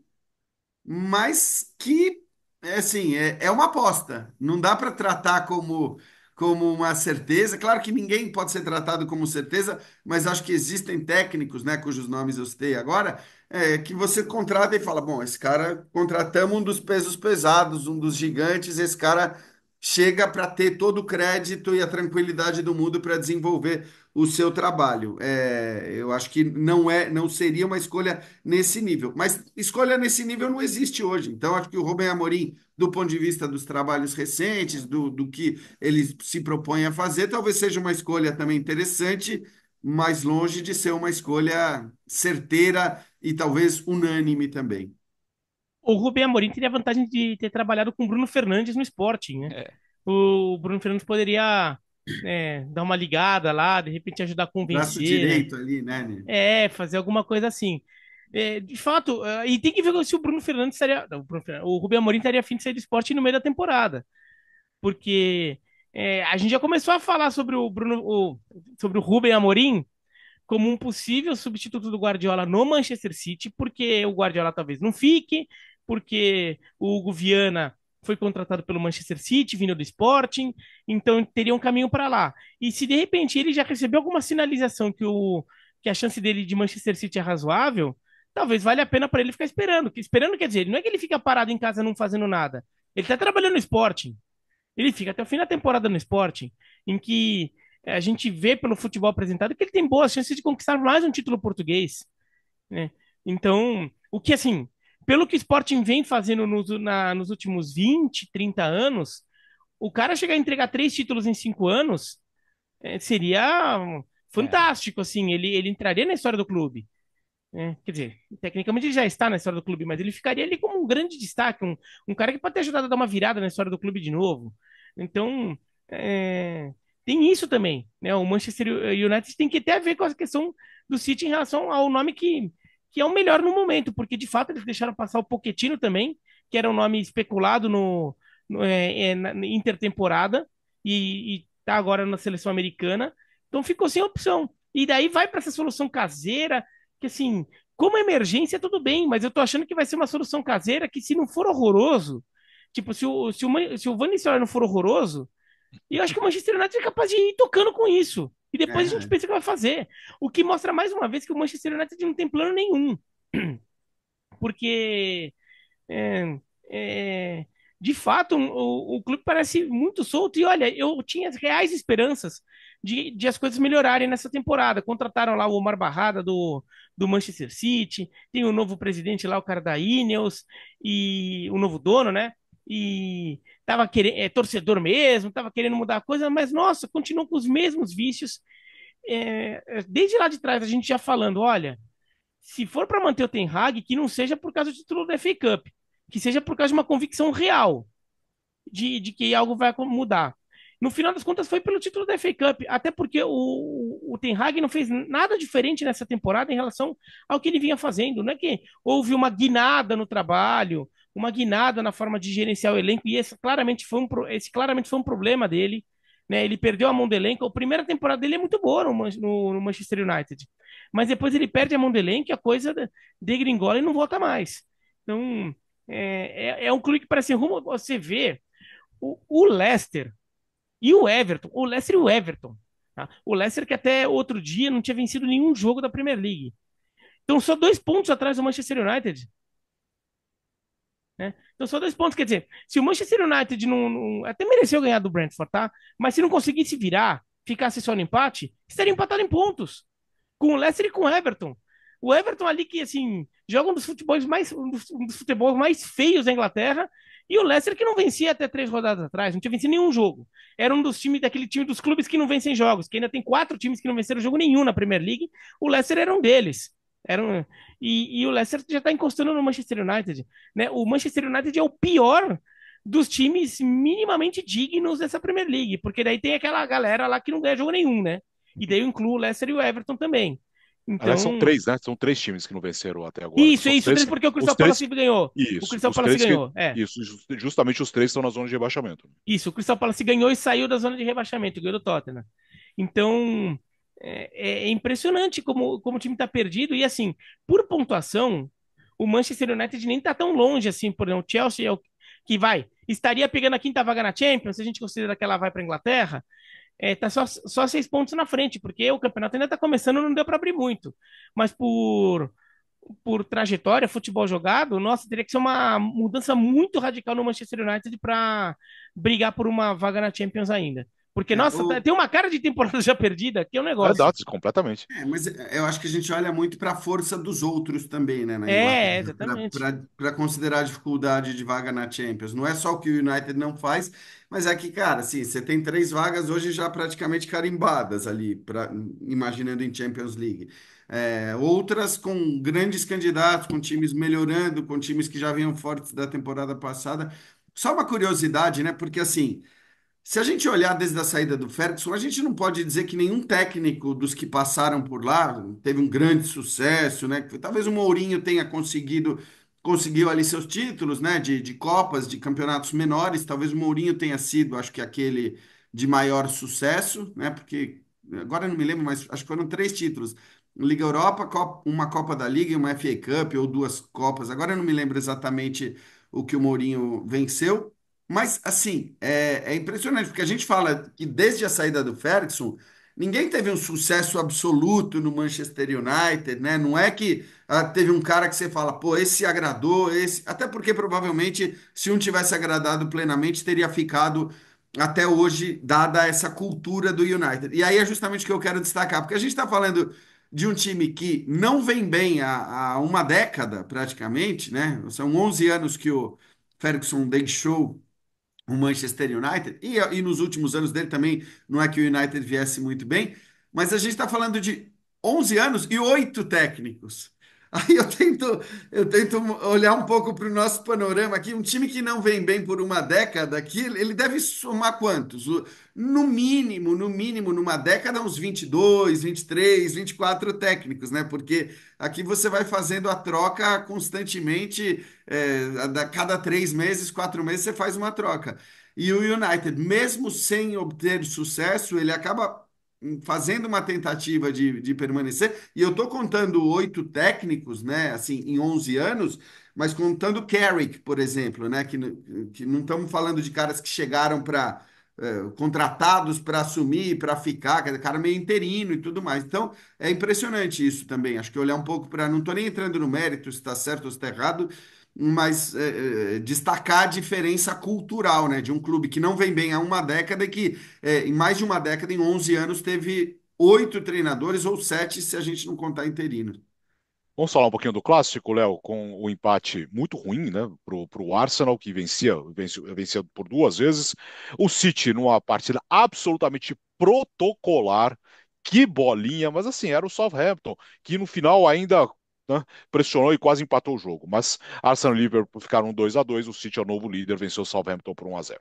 S4: mas que é assim, é, é uma aposta. Não dá para tratar como, como uma certeza. Claro que ninguém pode ser tratado como certeza, mas acho que existem técnicos, né, cujos nomes eu citei agora, é, que você contrata e fala: bom, esse cara contratamos um dos pesos pesados, um dos gigantes, esse cara chega para ter todo o crédito e a tranquilidade do mundo para desenvolver o seu trabalho. É, eu acho que não é, não seria uma escolha nesse nível. Mas escolha nesse nível não existe hoje. Então, acho que o Rubem Amorim, do ponto de vista dos trabalhos recentes, do, do que ele se propõe a fazer, talvez seja uma escolha também interessante, mas longe de ser uma escolha certeira e talvez unânime também.
S3: O Rubem Amorim teria a vantagem de ter trabalhado com o Bruno Fernandes no Sporting, né? É. O Bruno Fernandes poderia né, dar uma ligada lá, de repente ajudar a convencer. Braço né? direito
S4: ali, né? né?
S3: É, fazer alguma coisa assim. É, de fato, ah, e tem que ver se o Bruno Fernandes estaria. o, Bruno Fernandes, o Rubem Amorim estaria afim de sair do esporte no meio da temporada. Porque é, a gente já começou a falar sobre o Bruno, o, sobre o Rubem Amorim como um possível substituto do Guardiola no Manchester City, porque o Guardiola talvez não fique, porque o Hugo Viana foi contratado pelo Manchester City, vindo do Sporting, então teria um caminho para lá. E se de repente ele já recebeu alguma sinalização que, o, que a chance dele de Manchester City é razoável, talvez valha a pena para ele ficar esperando. Que esperando quer dizer, não é que ele fica parado em casa não fazendo nada. Ele está trabalhando no Sporting. Ele fica até o fim da temporada no Sporting, em que eh, a gente vê pelo futebol apresentado que ele tem boas chances de conquistar mais um título português, né? Então, o que assim, pelo que o Sporting vem fazendo nos, na, nos últimos 20, 30 anos, o cara chegar a entregar três títulos em cinco anos é, seria fantástico, é. assim, ele, ele entraria na história do clube. É, quer dizer, tecnicamente ele já está na história do clube, mas ele ficaria ali como um grande destaque, um, um cara que pode ter ajudado a dar uma virada na história do clube de novo. Então, é, tem isso também. Né? O Manchester United tem que até ver com a questão do City em relação ao nome que que é o melhor no momento, porque de fato eles deixaram passar o Poquetino também, que era um nome especulado no, no é, é, na intertemporada e, está tá agora na seleção americana. Então ficou sem opção. E daí vai para essa solução caseira, que assim, como emergência, tudo bem, mas eu tô achando que vai ser uma solução caseira que, se não for horroroso, tipo, se o, se o, se o Van Nistelrooy não for horroroso, eu acho que o Manchester United é capaz de ir tocando com isso. E depois é. a gente é. pensa o que vai fazer. O que mostra mais uma vez que o Manchester United não tem plano nenhum. [CLEARS THROAT] Porque, é, é, de fato, o, o, clube parece muito solto. E olha, eu tinha reais esperanças de, de as coisas melhorarem nessa temporada. Contrataram lá o Omar Barrada do, do Manchester City, tem o um novo presidente lá, o cara da Ineos, e o novo dono, né? e tava querendo, é, torcedor mesmo, estava querendo mudar a coisa, mas nossa, continua com os mesmos vícios. É, é, desde lá de trás a gente já falando, olha, se for para manter o Ten Hag, que não seja por causa do título da FA Cup, que seja por causa de uma convicção real de, de que algo vai mudar. No final das contas foi pelo título da FA Cup, até porque o, o Ten Hag não fez nada diferente nessa temporada em relação ao que ele vinha fazendo, não é que houve uma guinada no trabalho, uma guinada na forma de gerenciar o elenco, e esse claramente foi um, esse claramente foi um problema dele. Né? Ele perdeu a mão do elenco. A primeira temporada dele é muito boa no, no, no Manchester United, mas depois ele perde a mão do elenco e a coisa degringola e não volta mais. Então, é, é, é um clube que parece assim, rumo. Você vê o, o Leicester e o Everton, o Leicester e o Everton. Tá? O Leicester que até outro dia não tinha vencido nenhum jogo da Premier League. Então, só dois pontos atrás do Manchester United. Né? Então, são dois pontos. Quer dizer, se o Manchester United não, não, até mereceu ganhar do Brentford, tá? Mas se não conseguisse virar, ficasse só no empate, estaria empatado em pontos com o Leicester e com o Everton. O Everton ali que assim joga um dos futebols mais um dos, um dos futebols mais feios da Inglaterra e o Leicester que não vencia até três rodadas atrás, não tinha vencido nenhum jogo. Era um dos times daquele time dos clubes que não vencem jogos, que ainda tem quatro times que não venceram jogo nenhum na Premier League. O Leicester era um deles. Era um... e, e, o Leicester já está encostando no Manchester United. Né? O Manchester United é o pior dos times minimamente dignos dessa Premier League, porque daí tem aquela galera lá que não ganha jogo nenhum, né? E daí eu incluo o Leicester e o Everton também. Então... Aliás, são então três,
S1: né? São três times que não venceram até agora. Isso, são isso, três, porque o Crystal Palace três... ganhou. Isso, o Crystal Palace ganhou. Que... É. Isso, justamente os três estão na zona de
S3: rebaixamento. Isso, o Crystal Palace ganhou e saiu da zona de rebaixamento, ganhou do Tottenham. Então, é, é, é impressionante como, como o time está perdido. E assim, por pontuação, o Manchester United nem está tão longe assim, por exemplo, o Chelsea é o que vai. Estaria pegando a quinta vaga na Champions, se a gente considera que ela vai para a Inglaterra, é, tá só, só seis pontos na frente, porque o campeonato ainda está começando, não deu para abrir muito. Mas por, por trajetória, futebol jogado, nossa, teria que ser uma mudança muito radical no Manchester United para brigar por uma vaga na Champions ainda. Porque, é, nossa, o... Tá, tem uma cara de temporada já [LAUGHS] perdida, que é um negócio. Exato,
S1: completamente.
S4: É, mas é, eu acho que a gente olha muito para a força dos outros também, né? é, exatamente. Para considerar a dificuldade de vaga na Champions. Não é só o que o United não faz, mas é que, cara, assim, você tem três vagas hoje já praticamente carimbadas ali, pra, imaginando em Champions League. É, outras com grandes candidatos, com times melhorando, com times que já vinham fortes da temporada passada. Só uma curiosidade, né? Porque, assim. Se a gente olhar desde a saída do Ferguson, a gente não pode dizer que nenhum técnico dos que passaram por lá teve um grande sucesso, né? Talvez o Mourinho tenha conseguido, conseguiu ali seus títulos, né? De, de Copas, de campeonatos menores. Talvez o Mourinho tenha sido, acho que aquele de maior sucesso, né? Porque agora eu não me lembro, mas acho que foram três títulos. Liga Europa, uma Copa da Liga e uma FA Cup, ou duas Copas. Agora eu não me lembro exatamente o que o Mourinho venceu. Mas, assim, é, é impressionante, porque a gente fala que desde a saída do Ferguson, ninguém teve um sucesso absoluto no Manchester United, né? Não é que ah, teve um cara que você fala, pô, esse agradou, esse. Até porque provavelmente, se um tivesse agradado plenamente, teria ficado até hoje, dada essa cultura do United. E aí é justamente o que eu quero destacar, porque a gente está falando de um time que não vem bem há, há uma década, praticamente, né? São 11 anos que o Ferguson deixou o Manchester United, e, e nos últimos anos dele também, não é que o United viesse muito bem, mas a gente está falando de 11 anos e oito técnicos. Aí eu tento, eu tento olhar um pouco para o nosso panorama aqui. Um time que não vem bem por uma década aqui, ele deve somar quantos? No mínimo, no mínimo, numa década, uns 22, 23, 24 técnicos, né? Porque aqui você vai fazendo a troca constantemente, é, a cada três meses, quatro meses, você faz uma troca. E o United, mesmo sem obter sucesso, ele acaba fazendo uma tentativa de, de permanecer, e eu estou contando oito técnicos, né, assim, em 11 anos, mas contando Carrick, por exemplo, né, que, que não estamos falando de caras que chegaram para eh, contratados para assumir, para ficar, cara meio interino e tudo mais. Então, é impressionante isso também. Acho que olhar um pouco para. Não estou nem entrando no mérito se está certo ou se está errado, mas é, é, é, destacar a diferença cultural, né, de um clube que não vem bem há uma década e que é, em mais de uma década, em 11 anos, teve
S1: oito treinadores ou sete se a gente não contar interino. Vamos falar um pouquinho do clássico, Léo, com o empate muito ruim, né, para o Arsenal, que vencia, vencia, vencia por duas vezes. O City, numa partida absolutamente protocolar, que bolinha, mas assim, era o Southampton, que no final ainda né? pressionou e quase empatou o jogo. Mas Arsenal e Liverpool ficaram 2 a 2 o City é o novo líder, venceu o Southampton por 1 a 0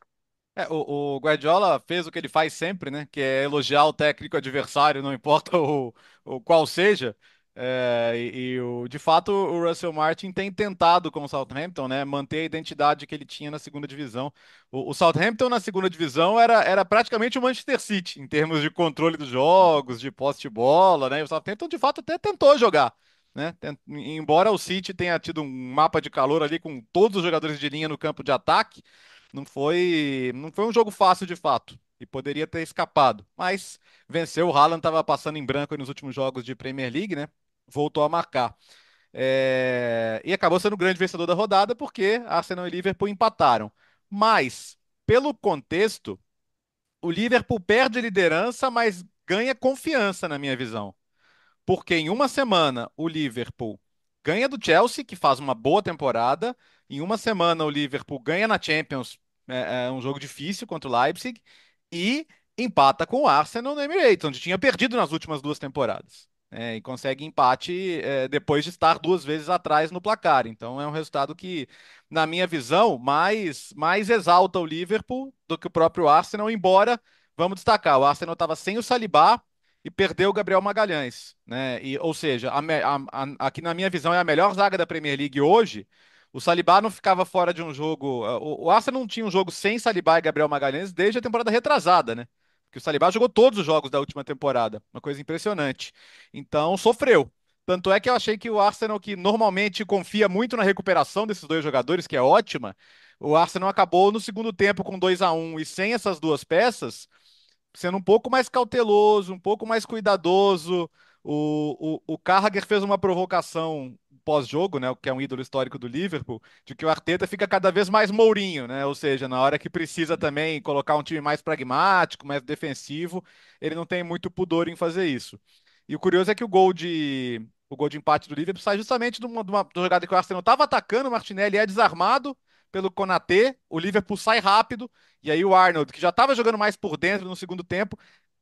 S2: é, o, o, Guardiola fez o que ele faz sempre, né? Que é elogiar o técnico adversário, não importa o, o qual seja. É, e, e, o, de fato o Russell Martin tem tentado com o Southampton, né? Manter a identidade que ele tinha na segunda divisão. O, o Southampton na segunda divisão era, era praticamente o Manchester City em termos de controle dos jogos, de posse de bola, né? E o Southampton de fato até tentou jogar né? Embora o City tenha tido um mapa de calor ali com todos os jogadores de linha no campo de ataque, não foi, não foi um jogo fácil de fato e poderia ter escapado. Mas venceu, o Haaland estava passando em branco nos últimos jogos de Premier League, né? Voltou a marcar. É... E acabou sendo o grande vencedor da rodada porque Arsenal e Liverpool empataram. Mas, pelo contexto, o Liverpool perde liderança, mas ganha confiança, na minha visão. Porque em uma semana o Liverpool ganha do Chelsea, que faz uma boa temporada. Em uma semana o Liverpool ganha na Champions, é, é um jogo difícil contra o Leipzig, e empata com o Arsenal no Emirates, onde tinha perdido nas últimas duas temporadas. É, e consegue empate é, depois de estar duas vezes atrás no placar. Então é um resultado que, na minha visão, mais, mais exalta o Liverpool do que o próprio Arsenal, embora, vamos destacar, o Arsenal estava sem o Saliba, e perdeu o Gabriel Magalhães, né? E, ou seja, a, a, a, aqui na minha visão é a melhor zaga da Premier League hoje. O Salibá não ficava fora de um jogo. Eh, o, o Arsenal não tinha um jogo sem Salibá e Gabriel Magalhães desde a temporada retrasada, né? Porque o Salibá jogou todos os jogos da última temporada, uma coisa impressionante. Então sofreu. Tanto é que eu achei que o Arsenal, que normalmente confia muito na recuperação desses dois jogadores, que é ótima, o Arsenal acabou no segundo tempo com 2 a 1 um, e sem essas duas peças, sendo um pouco mais cauteloso, um pouco mais cuidadoso. O, o, o Carragher fez uma provocação pós-jogo, né, que é um ídolo histórico do Liverpool, de que o Arteta fica cada vez mais mourinho, né? Ou seja, na hora que precisa também colocar um time mais pragmático, mais defensivo, ele não tem muito pudor em fazer isso. E o curioso é que o gol de o gol de empate do Liverpool sai justamente de uma, de uma jogada que o Arsenal estava atacando, o Martinelli é desarmado, pelo Konatê, o Liverpool sai rápido, e aí o Arnold, que já estava jogando mais por dentro no segundo tempo,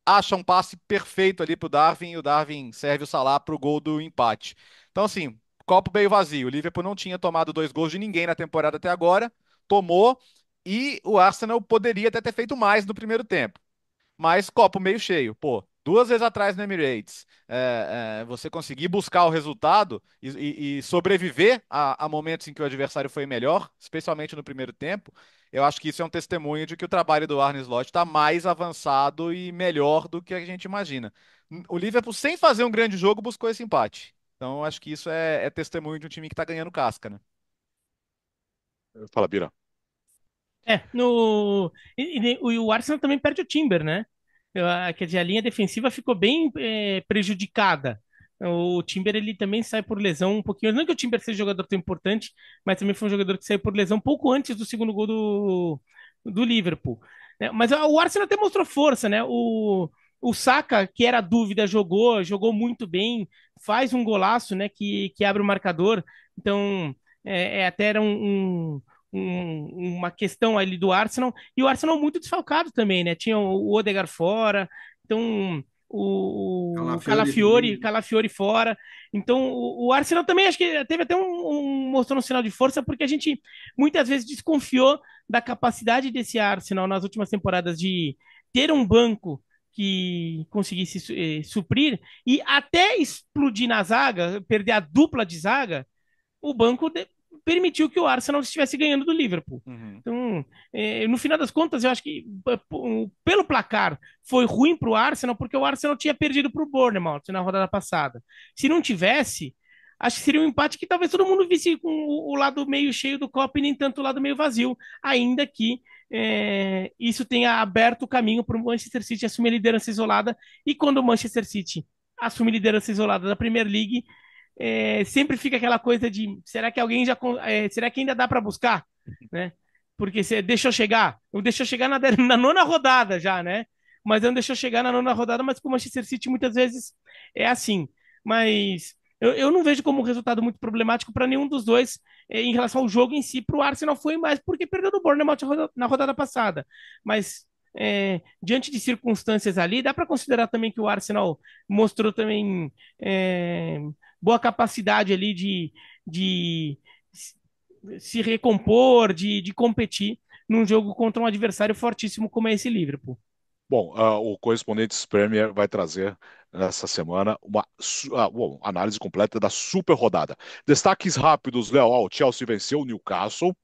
S2: acha um passe perfeito ali para o Darwin, e o Darwin serve o Salah para o gol do empate. Então, assim, copo meio vazio. O Liverpool não tinha tomado dois gols de ninguém na temporada até agora, tomou, e o Arsenal poderia até ter feito mais no primeiro tempo. Mas copo meio cheio, pô duas vezes atrás no Emirates, é, é, você conseguir buscar o resultado e, e, e sobreviver a, a, momentos em que o adversário foi melhor, especialmente no primeiro tempo, eu acho que isso é um testemunho de que o trabalho do Arne Slot está mais avançado e melhor do que a gente imagina. O Liverpool, sem fazer um grande jogo, buscou esse empate. Então, eu acho que isso é, é testemunho de um time que está ganhando
S3: casca, né? Fala, Bira. É, no. E, e, o Arsenal também perde o Timber, né? Ah, quer dizer, a linha defensiva ficou bem é, prejudicada. O Timber ele também sai por lesão um pouquinho. Não que o Timber seja um jogador tão importante, mas também foi um jogador que saiu por lesão pouco antes do segundo gol do, do Liverpool. Né? Mas o Arsenal até mostrou força, né? O, o Saka, que era dúvida, jogou, jogou muito bem, faz um golaço, né? Que, que abre o marcador. Então, é, é até era um, um, um, uma questão ali do Arsenal, e o Arsenal muito desfalcado também, né? Tinha o Odegar fora, então o, o Calafiori, Calafiori fora. Então, o, o, Arsenal também acho que teve até um, um mostrou um sinal de força, porque a gente muitas vezes desconfiou da capacidade desse Arsenal nas últimas temporadas de ter um banco que conseguisse eh, suprir e até explodir na zaga, perder a dupla de zaga, o banco de, permitiu que o Arsenal estivesse ganhando do Liverpool. Uhum. Então, é, no final das contas, eu acho que pelo placar foi ruim para o Arsenal, porque o Arsenal tinha perdido para o Bournemouth na rodada passada. Se não tivesse, acho que seria um empate que talvez todo mundo visse com o lado meio cheio do copo e nem tanto o lado meio vazio, ainda que é, isso tenha aberto o caminho para o Manchester City assumir a liderança isolada. E quando o Manchester City assume liderança isolada da Premier League, é, sempre fica aquela coisa de será que alguém já é, será que ainda dá para buscar, [LAUGHS] né? Porque você deixou chegar, eu deixou chegar na, [LAUGHS] na, nona rodada já, né? Mas não deixou chegar na nona rodada, mas com o Manchester City muitas vezes é assim. Mas eu, eu não vejo como um resultado muito problemático para nenhum dos dois é, em relação ao jogo em si. Para o Arsenal foi mais porque perdeu do Bournemouth na rodada passada. Mas é, diante de circunstâncias ali, dá para considerar também que o Arsenal mostrou também é, boa capacidade ali de, de se recompor, de, de competir num jogo contra um adversário fortíssimo como é esse Liverpool.
S1: Bom, uh, o correspondente Premier vai trazer nessa semana uma uh, análise completa da super rodada. Destaques rápidos, Léo. Oh, o Chelsea venceu o Newcastle.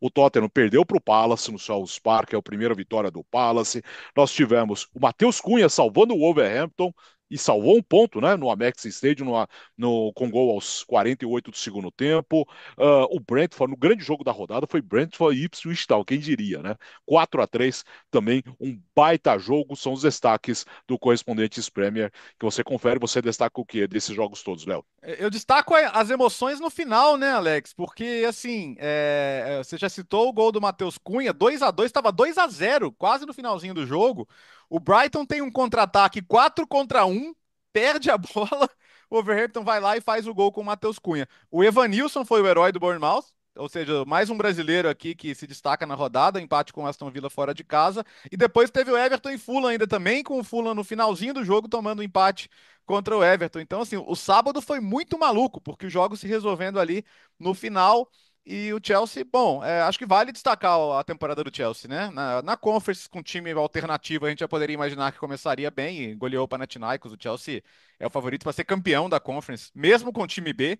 S1: O Tottenham perdeu para o Palace no South Park, é a primeira vitória do Palace. Nós tivemos o Matheus Cunha salvando o Wolverhampton, e salvou um ponto né, no Amex Stadium, no, no, com gol aos 48 do segundo tempo. Uh, o Brentford, no grande jogo da rodada, foi Brentford e Ipswich Town, quem diria, né? 4 a 3 também um baita jogo, são os destaques do Correspondentes Premier, que você confere, você destaca o que desses jogos todos, Léo?
S2: É, eu destaco as emoções no final, né, Alex? Porque, assim, é... é você já citou o gol do Matheus Cunha, 2 a 2 estava 2 a 0 quase no finalzinho do jogo. O Brighton tem um contra-ataque 4 contra 1, perde a [LAUGHS] bola, o Overhampton vai lá e faz o gol com o Matheus Cunha. O Evanilson foi o herói do Bournemouth, ou seja, mais um brasileiro aqui que se destaca na rodada, empate com o Aston Villa fora de casa. E depois teve o Everton e Fulham ainda também, com o Fulham no finalzinho do jogo tomando empate contra o Everton. Então, assim, o sábado foi muito maluco, porque os jogos se resolvendo ali no final. E o Chelsea, bom, é, acho que vale destacar a temporada do Chelsea, né? Na, na Conference, com um time alternativo, a gente já poderia imaginar que começaria bem e goleou o Panathinaikos. O Chelsea é o favorito para ser campeão da Conference, mesmo com o time B.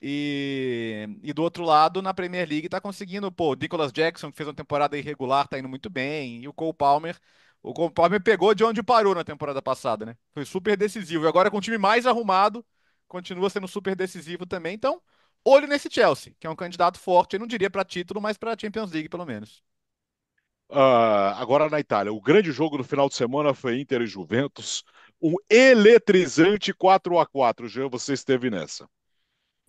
S2: E, e do outro lado, na Premier League, está conseguindo, pô, o Nicholas Jackson, que fez uma temporada irregular, está indo muito bem, e o Cole Palmer. O Cole Palmer pegou de onde parou na temporada passada, né? Foi super decisivo. E agora, com o time mais arrumado, continua sendo super decisivo também. Então olho nesse Chelsea, que é um candidato forte, eu não diria para título, mas para Champions League, pelo menos.
S1: Uh, agora na Itália, o grande jogo do final de semana foi Inter e Juventus. Um eletrizante 4 a 4 Jean, você esteve nessa.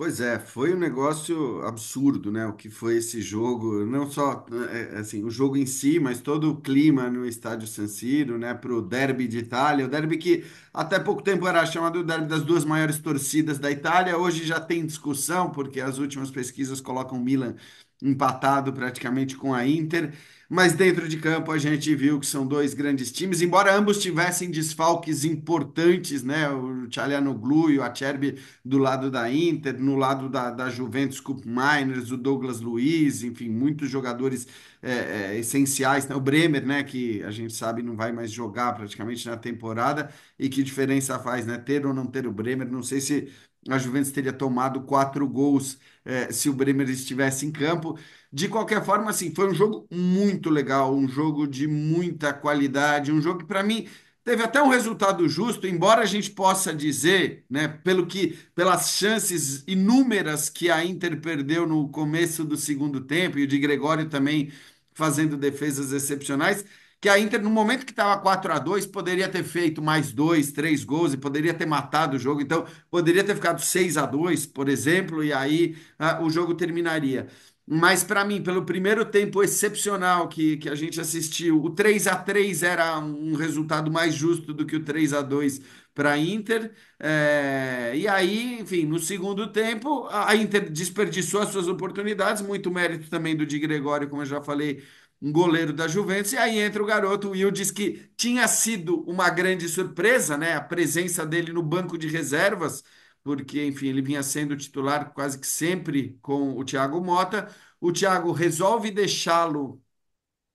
S4: Pois é, foi um negócio absurdo, né? O que foi esse jogo, não só é, é, assim, o jogo em si, mas todo o clima no estádio San Siro, né, pro derby de Itália, o derby que até pouco tempo era chamado o derby das duas maiores torcidas da Itália, hoje já tem discussão porque as últimas pesquisas colocam o Milan empatado praticamente com a Inter mas dentro de campo a gente viu que são dois grandes times, embora ambos tivessem desfalques importantes, né? O Tchalianoglu e o Acerbi do lado da Inter, no lado da, da Juventus Cup Miners, o Douglas Luiz, enfim, muitos jogadores é, é, essenciais, né? o Bremer, né? Que a gente sabe não vai mais jogar praticamente na temporada, e que diferença faz, né? Ter ou não ter o Bremer, não sei se a Juventus teria tomado quatro gols é, se o Bremer estivesse em campo. De qualquer forma, assim, foi um jogo muito legal, um jogo de muita qualidade, um jogo que, para mim, teve até um resultado justo, embora a gente possa dizer, né, pelo que, pelas chances inúmeras que a Inter perdeu no começo do segundo tempo, e o de Gregório também fazendo defesas excepcionais, que a Inter, no momento que estava 4 a 2 poderia ter feito mais dois, três gols e poderia ter matado o jogo. Então, poderia ter ficado 6 a 2 por exemplo, e aí ah, o jogo terminaria. Mas para mim, pelo primeiro tempo excepcional que, que a gente assistiu, o 3 a 3 era um resultado mais justo do que o 3 a 2 para a Inter. É, e aí, enfim, no segundo tempo, a Inter desperdiçou as suas oportunidades, muito mérito também do Di Gregório, como eu já falei um goleiro da Juventus, e aí entra o garoto. O Will diz que tinha sido uma grande surpresa, né? A presença dele no banco de reservas, porque, enfim, ele vinha sendo titular quase que sempre com o Thiago Mota. O Thiago resolve deixá-lo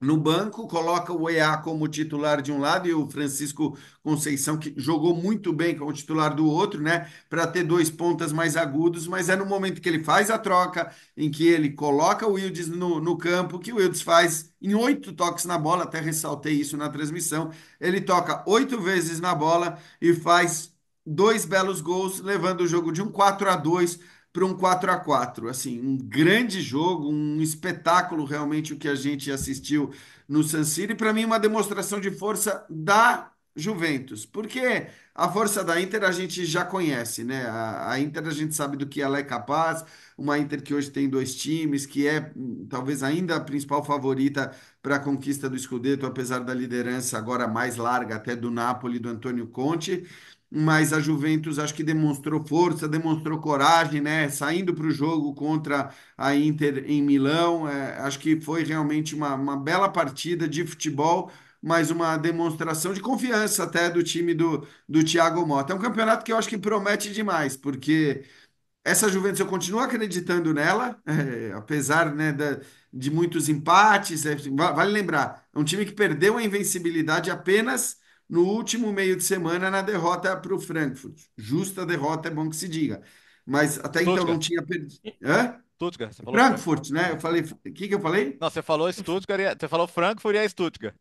S4: no banco, coloca o EA como titular de um lado e o Francisco Conceição, que jogou muito bem como é titular do outro, né? Para ter dois pontas mais agudos, mas é no momento que ele faz a troca, em que ele coloca o Wildes no, no campo, que o Wildes faz em oito toques na bola, até ressaltei isso na transmissão. Ele toca oito vezes na bola e faz dois belos gols, levando o jogo de um 4 a 2 para um 4 a 4 Assim, um grande jogo, um espetáculo realmente o que a gente assistiu no San Siro. E para mim, uma demonstração de força da Juventus. Porque a força da Inter a gente já conhece, né? A, a, Inter a gente sabe do que ela é capaz. Uma Inter que hoje tem dois times, que é hum, talvez ainda a principal favorita para a conquista do Scudetto, apesar da liderança agora mais larga até do Napoli, do Antônio Conte mas a Juventus acho que demonstrou força, demonstrou coragem, né? Saindo para o jogo contra a Inter em Milão, é, acho que foi realmente uma, uma bela partida de futebol, mas uma demonstração de confiança até do time do, do Thiago Motta. É um campeonato que eu acho que promete demais, porque essa Juventus eu continuo acreditando nela, [LAUGHS] é, apesar né, da, de muitos empates. É, vale lembrar, é um time que perdeu a invencibilidade apenas no último meio de semana na derrota para o Frankfurt. Justa derrota, é bom que se diga. Mas até então Stuttgart. então não tinha perdido. Hã?
S2: Stuttgart, você falou Frankfurt, Frankfurt, né? Eu falei. O que, que eu falei? Não, você falou Stuttgart, e... você falou Frankfurt e a Stuttgart.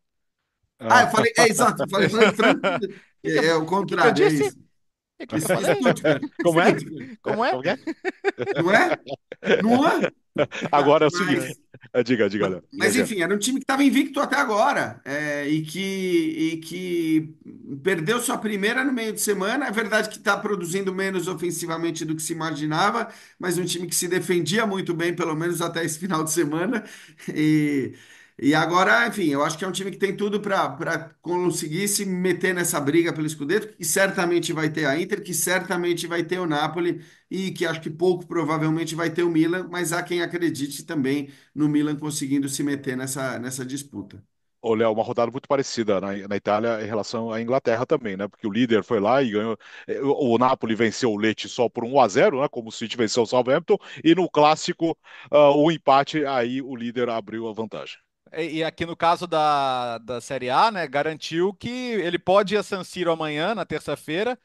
S2: Ah, eu falei, é exato, eu falei Frankfurt. [LAUGHS] É, é o contrário. Que que eu é disse? É
S1: isso. Que que eu é é? Como é? Como é? Não é? Não é? Agora é o seguinte. É, diga, diga, Léo. Mas
S4: enfim, era um time que estava invicto até agora é, e que, e que perdeu sua primeira no meio de semana. É verdade que está produzindo menos ofensivamente do que se imaginava, mas um time que se defendia muito bem, pelo menos até esse final de semana. E, e agora, enfim, eu acho que é um time que tem tudo para conseguir se meter nessa briga pelo Scudetto, que certamente vai ter a Inter, que certamente vai ter o Napoli e que acho que pouco provavelmente vai ter o Milan, mas há
S1: quem acredite também no Milan conseguindo se meter nessa, nessa disputa. Ô, Léo, uma rodada muito parecida na, na, Itália em relação à Inglaterra também, né? Porque o líder foi lá e ganhou. É, o Napoli venceu o Leite só por 1 a 0 né? Como o City venceu o Southampton. E no clássico, uh, o empate, aí o líder abriu a vantagem.
S2: E, é, e aqui no caso da, da Série A, né, garantiu que ele pode ir a San Siro amanhã, na terça-feira,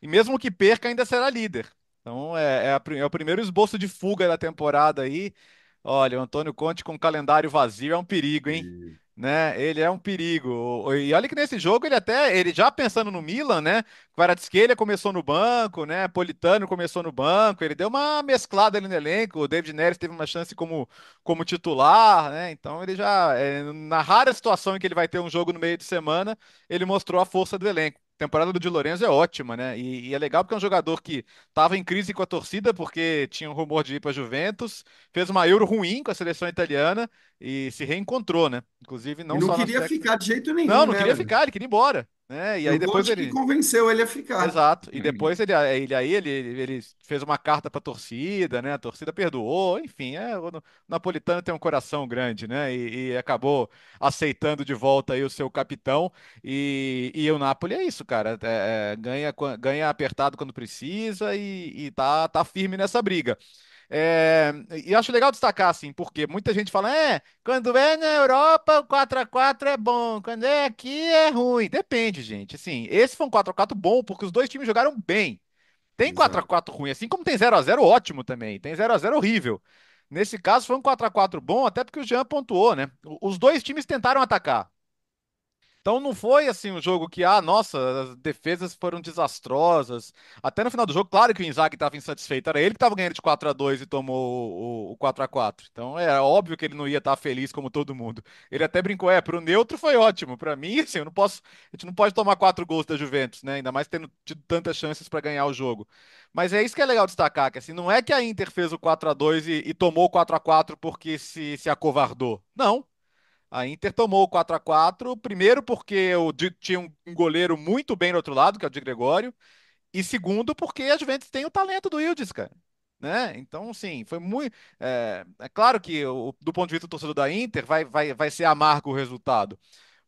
S2: e mesmo que perca, ainda será líder. Então é, é, a, é o primeiro esboço de fuga da temporada aí. Olha, o Antônio Conte com o calendário vazio é um perigo, hein? né? Ele é um perigo. E olha que nesse jogo ele até, ele já pensando no Milan, né? Kvaratskhelia começou no banco, né? Politano começou no banco, ele deu uma mesclada ali no elenco, o David Neres teve uma chance como, como titular, né? Então ele já, é, na rara situação em que ele vai ter um jogo no meio de semana, ele mostrou a força do elenco temporada do Di Lorenzo é ótima, né? E, e, é legal porque é um jogador que estava em crise com a torcida, porque tinha um rumor de ir para a Juventus, fez uma Euro ruim com a seleção italiana e se reencontrou, né? Inclusive, não, e não só. queria ficar de jeito nenhum. Não, não né, queria velho? ficar, ele queria ir embora. Né? E aí o depois ele convenceu ele a ficar. Exato. E depois ele, ele aí ele, ele fez uma carta para a torcida, né? A torcida perdoou, enfim, é, o Napolitano tem um coração grande, né? E, e acabou aceitando de volta aí o seu capitão. E, e o Napoli é isso, cara. É, é, ganha, ganha apertado quando precisa e, e tá, tá firme nessa briga. É, e acho legal destacar, assim, porque muita gente fala: é, quando é na Europa, o 4x4 é bom, quando é aqui é ruim. Depende, gente. Assim, esse foi um 4x4 bom, porque os dois times jogaram bem. Tem 4x4 ruim, assim como tem 0x0 ótimo também, tem 0x0 horrível. Nesse caso, foi um 4x4 bom, até porque o Jean pontuou, né? Os dois times tentaram atacar. Então não foi assim um jogo que, ah, nossa, as defesas foram desastrosas. Até no final do jogo, claro que o Inzaghi estava insatisfeito, era ele que estava ganhando de 4 a 2 e tomou o, 4 a 4. Então era é óbvio que ele não ia estar tá feliz como todo mundo. Ele até brincou, é, pro neutro foi ótimo, para mim [LAUGHS] assim, eu não posso, a gente não pode tomar quatro gols da Juventus, né? Ainda mais tendo tido tantas chances para ganhar o jogo. Mas é isso que é legal destacar, que assim, não é que a Inter fez o 4 a 2 e, e tomou o 4 a 4 porque se se acovardou. Não, a Inter tomou 4 a 4 primeiro porque o tinha um goleiro muito bem do outro lado, que é o de Gregório, e segundo porque a Juventus tem o talento do Ildes, cara. Né? Então, sim, foi muito. É, é claro que o, do ponto de vista do torcedor da Inter vai, vai, vai ser amargo o resultado,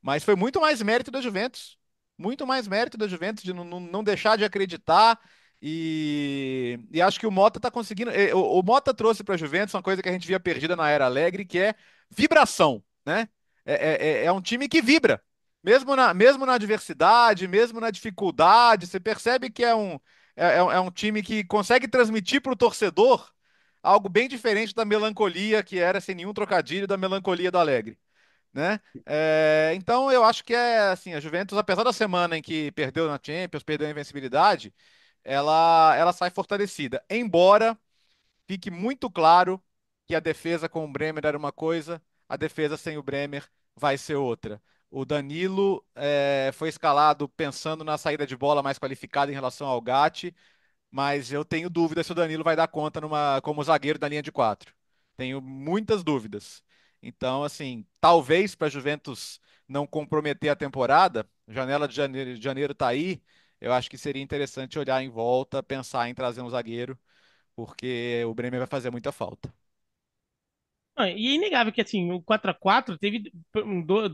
S2: mas foi muito mais mérito da Juventus, muito mais mérito da Juventus de não, não deixar de acreditar. E, e, acho que o Mota está conseguindo. O, o Mota trouxe para a Juventus uma coisa que a gente via perdida na era alegre, que é vibração né? É, é, é, é um time que vibra. Mesmo na, mesmo na adversidade, mesmo na dificuldade, você percebe que é um, é, é, é um time que consegue transmitir para o torcedor algo bem diferente da melancolia que era, sem nenhum trocadilho, da melancolia do Alegre. Né? É, então eu acho que é assim, a Juventus, apesar da semana em que perdeu na Champions, perdeu a invencibilidade, ela, ela sai fortalecida. Embora fique muito claro que a defesa com o Bremer era uma coisa a defesa sem o Bremer vai ser outra. O Danilo é, foi escalado pensando na saída de bola mais qualificada em relação ao Gatti, mas eu tenho dúvidas se o Danilo vai dar conta numa, como zagueiro da linha de quatro. Tenho muitas dúvidas. Então, assim, talvez para a Juventus não comprometer a temporada, janela de janeiro, de janeiro tá aí, eu acho que seria interessante olhar em volta, pensar em trazer um zagueiro, porque o Bremer vai fazer muita falta.
S3: E é inegável que, assim, o 4x4 teve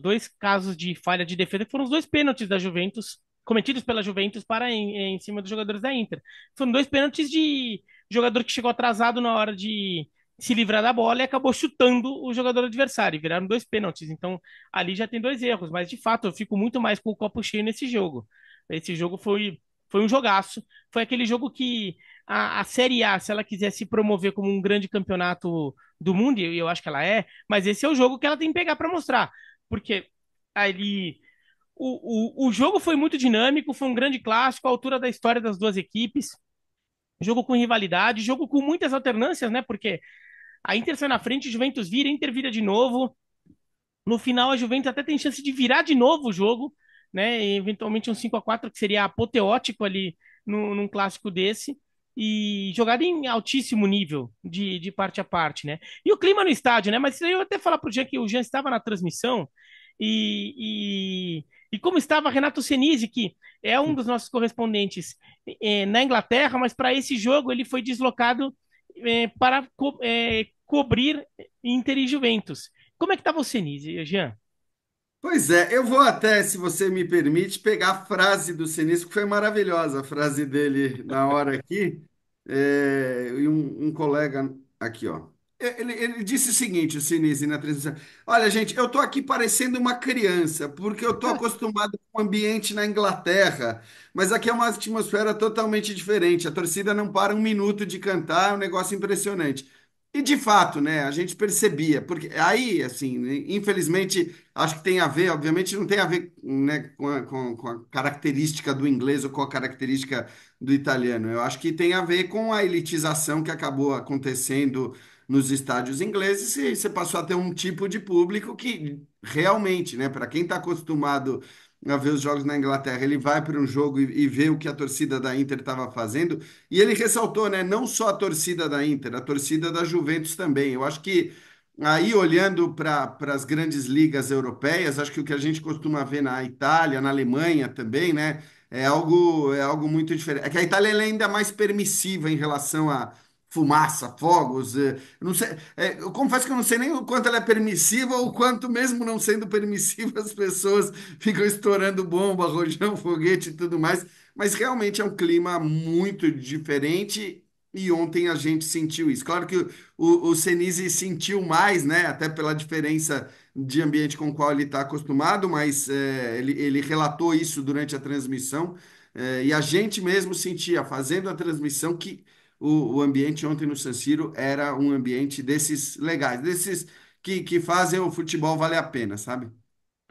S3: dois casos de falha de defesa, que foram os dois pênaltis da Juventus, cometidos pela Juventus para em, em cima dos jogadores da Inter. Foram dois pênaltis de jogador que chegou atrasado na hora de se livrar da bola e acabou chutando o jogador adversário. Viraram dois pênaltis. Então, ali já tem dois erros. Mas, de fato, eu fico muito mais com o copo cheio nesse jogo. Esse jogo foi foi um jogaço. Foi aquele jogo que a, a Série A, se ela quiser se promover como um grande campeonato do mundo, e eu acho que ela é, mas esse é o jogo que ela tem que pegar para mostrar. Porque ali. O, o, o jogo foi muito dinâmico, foi um grande clássico, à altura da história das duas equipes. Jogo com rivalidade, jogo com muitas alternâncias, né? Porque a Inter sai na frente, Juventus vira, Inter vira de novo. No final, a Juventus até tem chance de virar de novo o jogo, né? E eventualmente um 5 a 4 que seria apoteótico ali no, num clássico desse e jogada em altíssimo nível de, de parte a parte, né? E o clima no estádio, né? Mas eu até falar para o Jean que o Jean estava na transmissão e, e, e como estava Renato Senise, que é um dos nossos correspondentes é, na Inglaterra, mas para esse jogo ele foi deslocado é, para co é, cobrir Inter e Juventus. Como é que estava o Senise, Jean? Pois é, eu vou
S4: até, se você me permite, pegar a frase do Sinisco, que foi maravilhosa a frase dele na hora aqui, é, e um, um colega aqui, ó. É, ele, ele disse o seguinte, o Sinise, na transmissão. Olha, gente, eu estou aqui parecendo uma criança, porque eu estou acostumado com o ambiente na Inglaterra, mas aqui é uma atmosfera totalmente diferente. A torcida não para um minuto de cantar, é um negócio impressionante. E de fato, né, a gente percebia, porque aí, assim, infelizmente, acho que tem a ver, obviamente não tem a ver, né, com a, com- a característica do inglês ou com a característica do italiano. Eu acho que tem a ver com a elitização que acabou acontecendo nos estádios ingleses e você passou a ter um tipo de público que realmente, né, para quem está acostumado a ver os jogos na Inglaterra. Ele vai para um jogo e, e vê o que a torcida da Inter estava fazendo. E ele ressaltou, né? Não só a torcida da Inter, a torcida da Juventus também. Eu acho que aí, olhando para as grandes ligas europeias, acho que o que a gente costuma ver na Itália, na Alemanha também, né? É algo, é algo muito diferente. É que a Itália é ainda mais permissiva em relação a fumaça, fogos. Eh, eu não sei, eh, eu confesso que eu não sei nem o quanto ela é permissiva ou o quanto, mesmo não sendo [LAUGHS] permissiva, as pessoas ficam estourando bomba, rojão, foguete e tudo mais. Mas realmente é um clima muito diferente. E ontem a gente sentiu isso. Claro que o, o, Senise sentiu mais, né? Até pela diferença de ambiente com o qual ele está acostumado, mas eh, ele, ele relatou isso durante a transmissão. e a gente mesmo sentia, fazendo a transmissão, que o, o ambiente ontem no San Siro era um ambiente desses
S1: legais, desses que, que fazem o futebol valer a
S4: pena, sabe?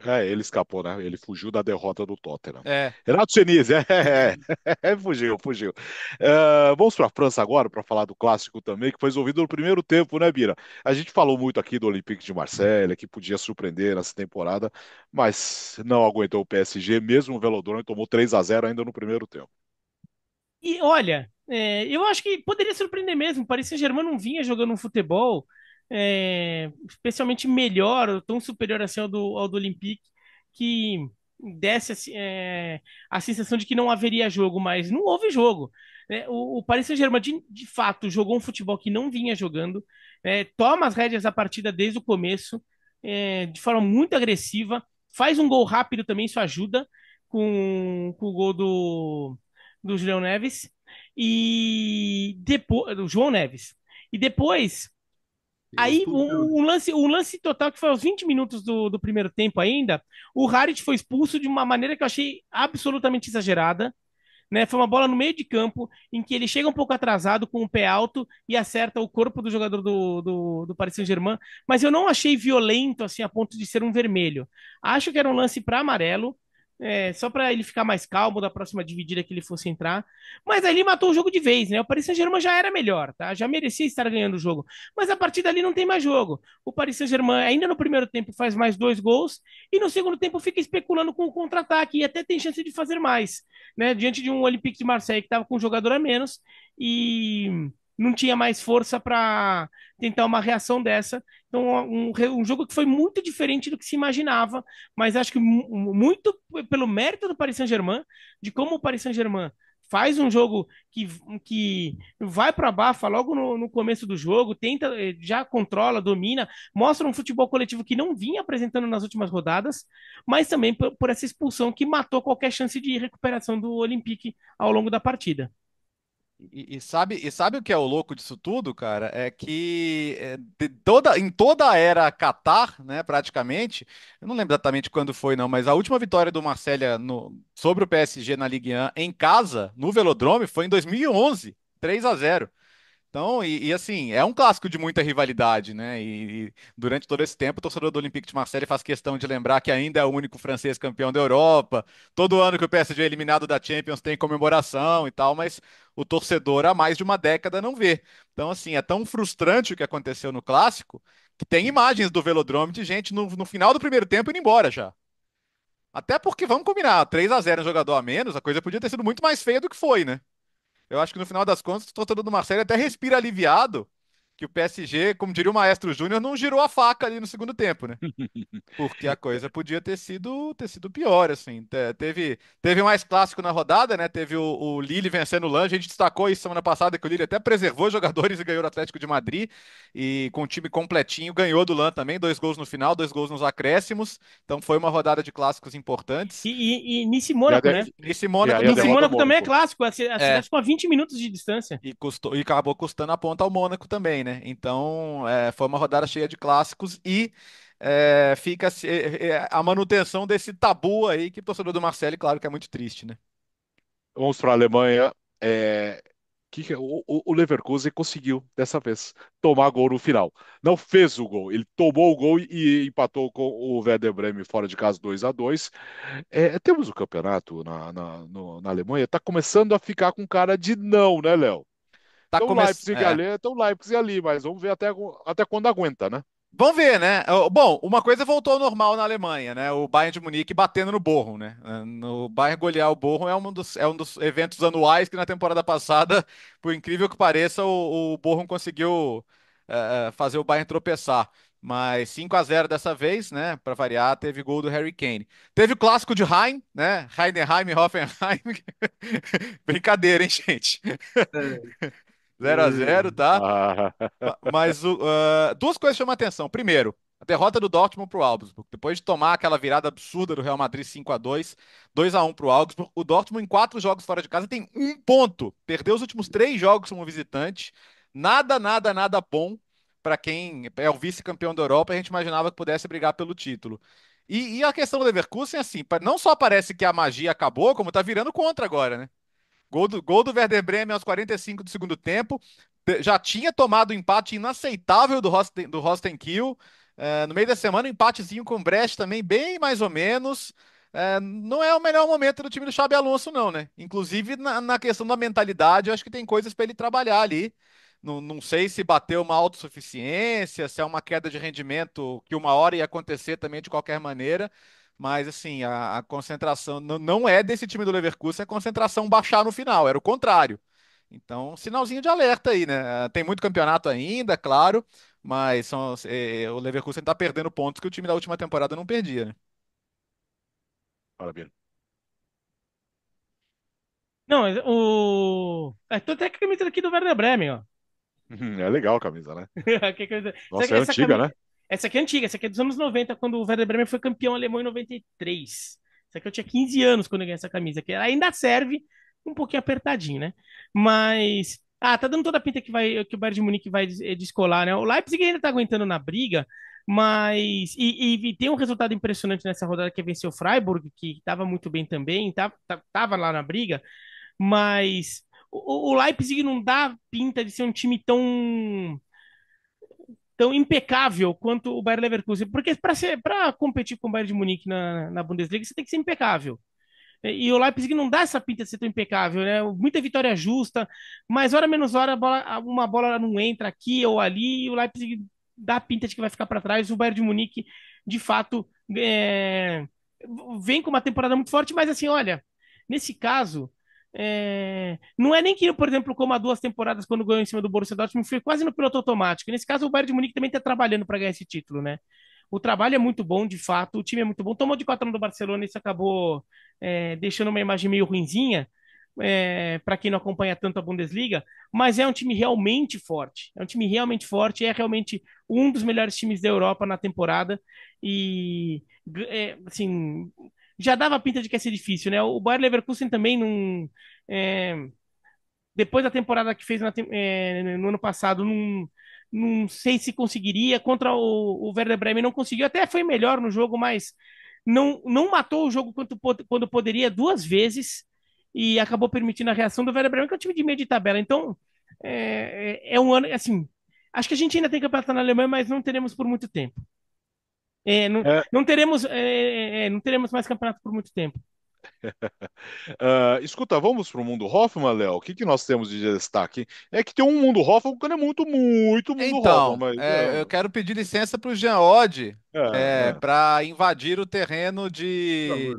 S1: É, ele escapou, né? Ele fugiu da derrota do Tottenham. É. Renato Senise, é, é, é, [LAUGHS] fugiu, fugiu. Uh, vamos para a França agora para falar do clássico também, que foi resolvido no primeiro tempo, né, Bira? A gente falou muito aqui do Olympique de Marselha, que podia surpreender nessa temporada, mas não aguentou o PSG, mesmo o Velodrome tomou 3 a 0 ainda no primeiro tempo.
S3: E olha, é, eu acho que poderia surpreender mesmo. Paris Saint-Germain não vinha jogando um futebol é, especialmente melhor, ou tão superior assim ao do, ao do Olympique, que desse assim, é, a sensação de que não haveria jogo, mas não houve jogo. É, o, o, Paris Saint-Germain, de, de, fato, jogou um futebol que não vinha jogando, é, toma as rédeas da partida desde o começo, é, de forma muito agressiva, faz um gol rápido também, isso ajuda, com, com o gol do, do Julião Neves e depois do João Neves. E depois Aí um, um, lance, um lance total que foi aos 20 minutos do, do primeiro tempo ainda, o Harit foi expulso de uma maneira que eu achei absolutamente exagerada. Né? Foi uma bola no meio de campo em que ele chega um pouco atrasado com o pé alto e acerta o corpo do jogador do, do, do Paris Saint-Germain, mas eu não achei violento assim a ponto de ser um vermelho. Acho que era um lance para amarelo. É, só para ele ficar mais calmo da próxima dividida que ele fosse entrar. Mas ali matou o jogo de vez, né? O Paris Saint-Germain já era melhor, tá? Já merecia estar ganhando o jogo. Mas a partir dali não tem mais jogo. O Paris Saint-Germain ainda no primeiro tempo faz mais dois gols e no segundo tempo fica especulando com o contra-ataque e até tem chance de fazer mais, né? Diante de um Olympique de Marseille que estava com um jogador a menos e não tinha mais força para tentar uma reação dessa. Então, um, um, jogo que foi muito diferente do que se imaginava, mas acho que muito pelo mérito do Paris Saint-Germain, de como o Paris Saint-Germain faz um jogo que, que vai para a bafa logo no, no, começo do jogo, tenta, eh, já controla, domina, mostra um futebol coletivo que não vinha apresentando nas últimas rodadas, mas também por, por essa expulsão que matou qualquer chance de recuperação do Olympique ao longo da partida.
S2: E, e, sabe, e sabe o que é o louco disso tudo, cara? É que eh, toda, em toda a era Qatar, né, praticamente, eu não lembro exatamente quando foi, não, mas a última vitória do Marselha sobre o PSG na Ligue 1 em casa, no Velodrome, foi em 2011, 3 a 0 então, e, e, assim, é um clássico de muita rivalidade, né? E, e, durante todo esse tempo, o torcedor do Olympique de Marseille faz questão de lembrar que ainda é o único francês campeão da Europa. Todo ano que o PSG é eliminado da Champions tem comemoração e tal, mas o torcedor há mais de uma década não vê. Então, assim, é tão frustrante o que aconteceu no clássico que tem imagens do velodrome de gente no, no final do primeiro tempo indo embora já. Até porque, vamos combinar, 3 a 0 um jogador a menos, a coisa podia ter sido muito mais feia do que foi, né? Eu acho que no final das contas, o torcedor do Marcelo até respira aliviado que o PSG, como diria o Maestro Júnior, não girou a faca ali no segundo tempo, né? [LAUGHS] Porque a coisa podia ter sido, ter sido pior, assim. Teve, teve mais clássico na rodada, né? Teve o, o Lille vencendo o Lange. A gente destacou isso semana passada, que o Lille até preservou [LAUGHS] jogadores e ganhou o Atlético de Madrid. E com o time completinho, ganhou do Lan também. Dois gols no final, dois gols nos acréscimos. Então foi uma rodada de clássicos importantes. E, e, e Nice Mônaco, né? Nice Mônaco, Mônaco também é
S3: clássico. Assim, assim, é. É tipo a cidade é. ficou a
S2: 20 minutos de distância. E, custou, e acabou custando a ponta ao Mônaco também, né? né? Então, é, foi uma rodada cheia de clássicos e é, fica é, é, a manutenção desse tabu aí que o torcedor do Marcelo, claro que é muito triste, né?
S1: Vamos para a Alemanha. É, que, é? o, o, Leverkusen conseguiu, dessa vez, tomar gol no final. Não fez o gol, ele tomou o gol e empatou com o Werder Bremen fora de casa 2 a 2 é, Temos o campeonato na, na, no, na Alemanha, está começando a ficar com cara de não, né, Léo? Tá então, Leipzig é. ali, então Leipzig ali, mas vamos ver até, até quando aguenta, né?
S2: Vamos ver, né? Bom, uma coisa voltou ao normal na Alemanha, né? O Bayern de Munique batendo no Borrom, né? No Bayern golear o Borrom é um, dos, é um dos eventos anuais que na temporada passada, por incrível que pareça, o, o Borrom conseguiu é, é, fazer o Bayern tropeçar. Mas 5 a 0 dessa vez, né? Para variar, teve gol do Harry Kane. Teve o clássico de Heim, né? Heidenheim e Hoffenheim. [LAUGHS] Brincadeira, hein, gente? É. 0 a 0 tá? [LAUGHS] Ah. Mas uh, duas coisas chamam a atenção. Primeiro, a derrota do Dortmund para o Augsburg. Depois de tomar aquela virada absurda do Real Madrid 5 a 2 2 a 1 para o Augsburg, o Dortmund em quatro jogos fora de casa tem um ponto. Perdeu os últimos três jogos como visitante. Nada, nada, nada bom para quem é o vice-campeão da Europa. A gente imaginava que pudesse brigar pelo título. E, e a questão do Leverkusen, assim, não só parece que a magia acabou, como está virando contra agora, né? Gol do, gol do Werder Bremen aos 45 do segundo tempo. Já tinha tomado o um empate inaceitável do Hosten do Kiel. É, no meio da semana, um empatezinho com o Brecht também, bem mais ou menos. É, não é o melhor momento do time do Xabi Alonso, não, né? Inclusive na, na questão da mentalidade, eu acho que tem coisas para ele trabalhar ali. Não, não, sei se bateu uma autossuficiência, se é uma queda de rendimento que uma hora ia acontecer também de qualquer maneira. Mas, assim, a, a concentração não é desse time do Leverkusen, é concentração baixar no final, era o contrário. Então, sinalzinho de alerta aí, né? Ah, tem muito campeonato ainda, é claro, mas são, é, é o Leverkusen está perdendo pontos que o time da última temporada não perdia, né?
S1: Parabéns.
S3: Não, o. É, tô até com a camisa aqui do Werder Bremen, ó.
S1: [LAUGHS] É legal a camisa, né?
S3: [LAUGHS] que camisa... Nossa, é antiga, né? Essa aqui é antiga, essa aqui é dos anos 90, quando o Werder Bremen foi campeão alemão em 93. Essa aqui eu tinha 15 anos quando eu ganhei essa camisa, que ainda serve um pouquinho apertadinho, né? Mas ah, tá dando toda a pinta que vai que o Bayern de Munique vai eh, descolar, né? O Leipzig ainda tá aguentando na briga, mas e, e, e tem um resultado impressionante nessa rodada que é venceu o Freiburg, que tava muito bem também, tá, tá, tava lá na briga, mas o, o Leipzig não dá pinta de ser um time tão tão impecável quanto o Bayern Leverkusen. Porque para competir com o Bayern de Munique na, na Bundesliga, você tem que ser impecável. E o Leipzig não dá essa pinta de ser tão impecável, né? Muita vitória justa, mas hora menos hora bola, uma bola não entra aqui ou ali, e o Leipzig dá a pinta de que vai ficar para trás. O Bayern de Munique, de fato, é... vem com uma temporada muito forte, mas assim, olha, nesse caso, é... Não é nem que, por exemplo, como há duas temporadas, quando ganhou em cima do Borussia Dortmund, foi quase no piloto automático. Nesse caso, o Bayern de Munique também está trabalhando para ganhar esse título, né? O trabalho é muito bom, de fato, o time é muito bom. Tomou de 4 do Barcelona, e isso acabou é, deixando uma imagem meio ruinzinha é, para quem não acompanha tanto a Bundesliga, mas é um time realmente forte. É um time realmente forte, é realmente um dos melhores times da Europa na temporada. E, é, assim, já dava pinta de que ia ser difícil, né? O Bayer Leverkusen também não. É, depois da temporada que fez na, é, no ano passado, não, não sei se conseguiria. Contra o, o Werder Bremen não conseguiu, até foi melhor no jogo, mas não, não matou o jogo quanto, quando poderia duas vezes e acabou permitindo a reação do Werder Bremen, que é um time de meio de tabela. Então, é, é, é um ano, assim, acho que a gente ainda tem campeonato na Alemanha, mas não teremos por muito tempo. É, não, é. não, teremos, é, é, é, não teremos mais campeonato por muito tempo
S1: uh, [LAUGHS] escuta, vamos para o mundo Hoffman, Léo? O que, que nós temos de destaque? É que tem um mundo Hoffman que é muito, muito mundo então, Hoffman. Mas, é, é...
S3: Eu
S2: quero pedir licença para o Jean Odd é, é, é. para invadir o terreno de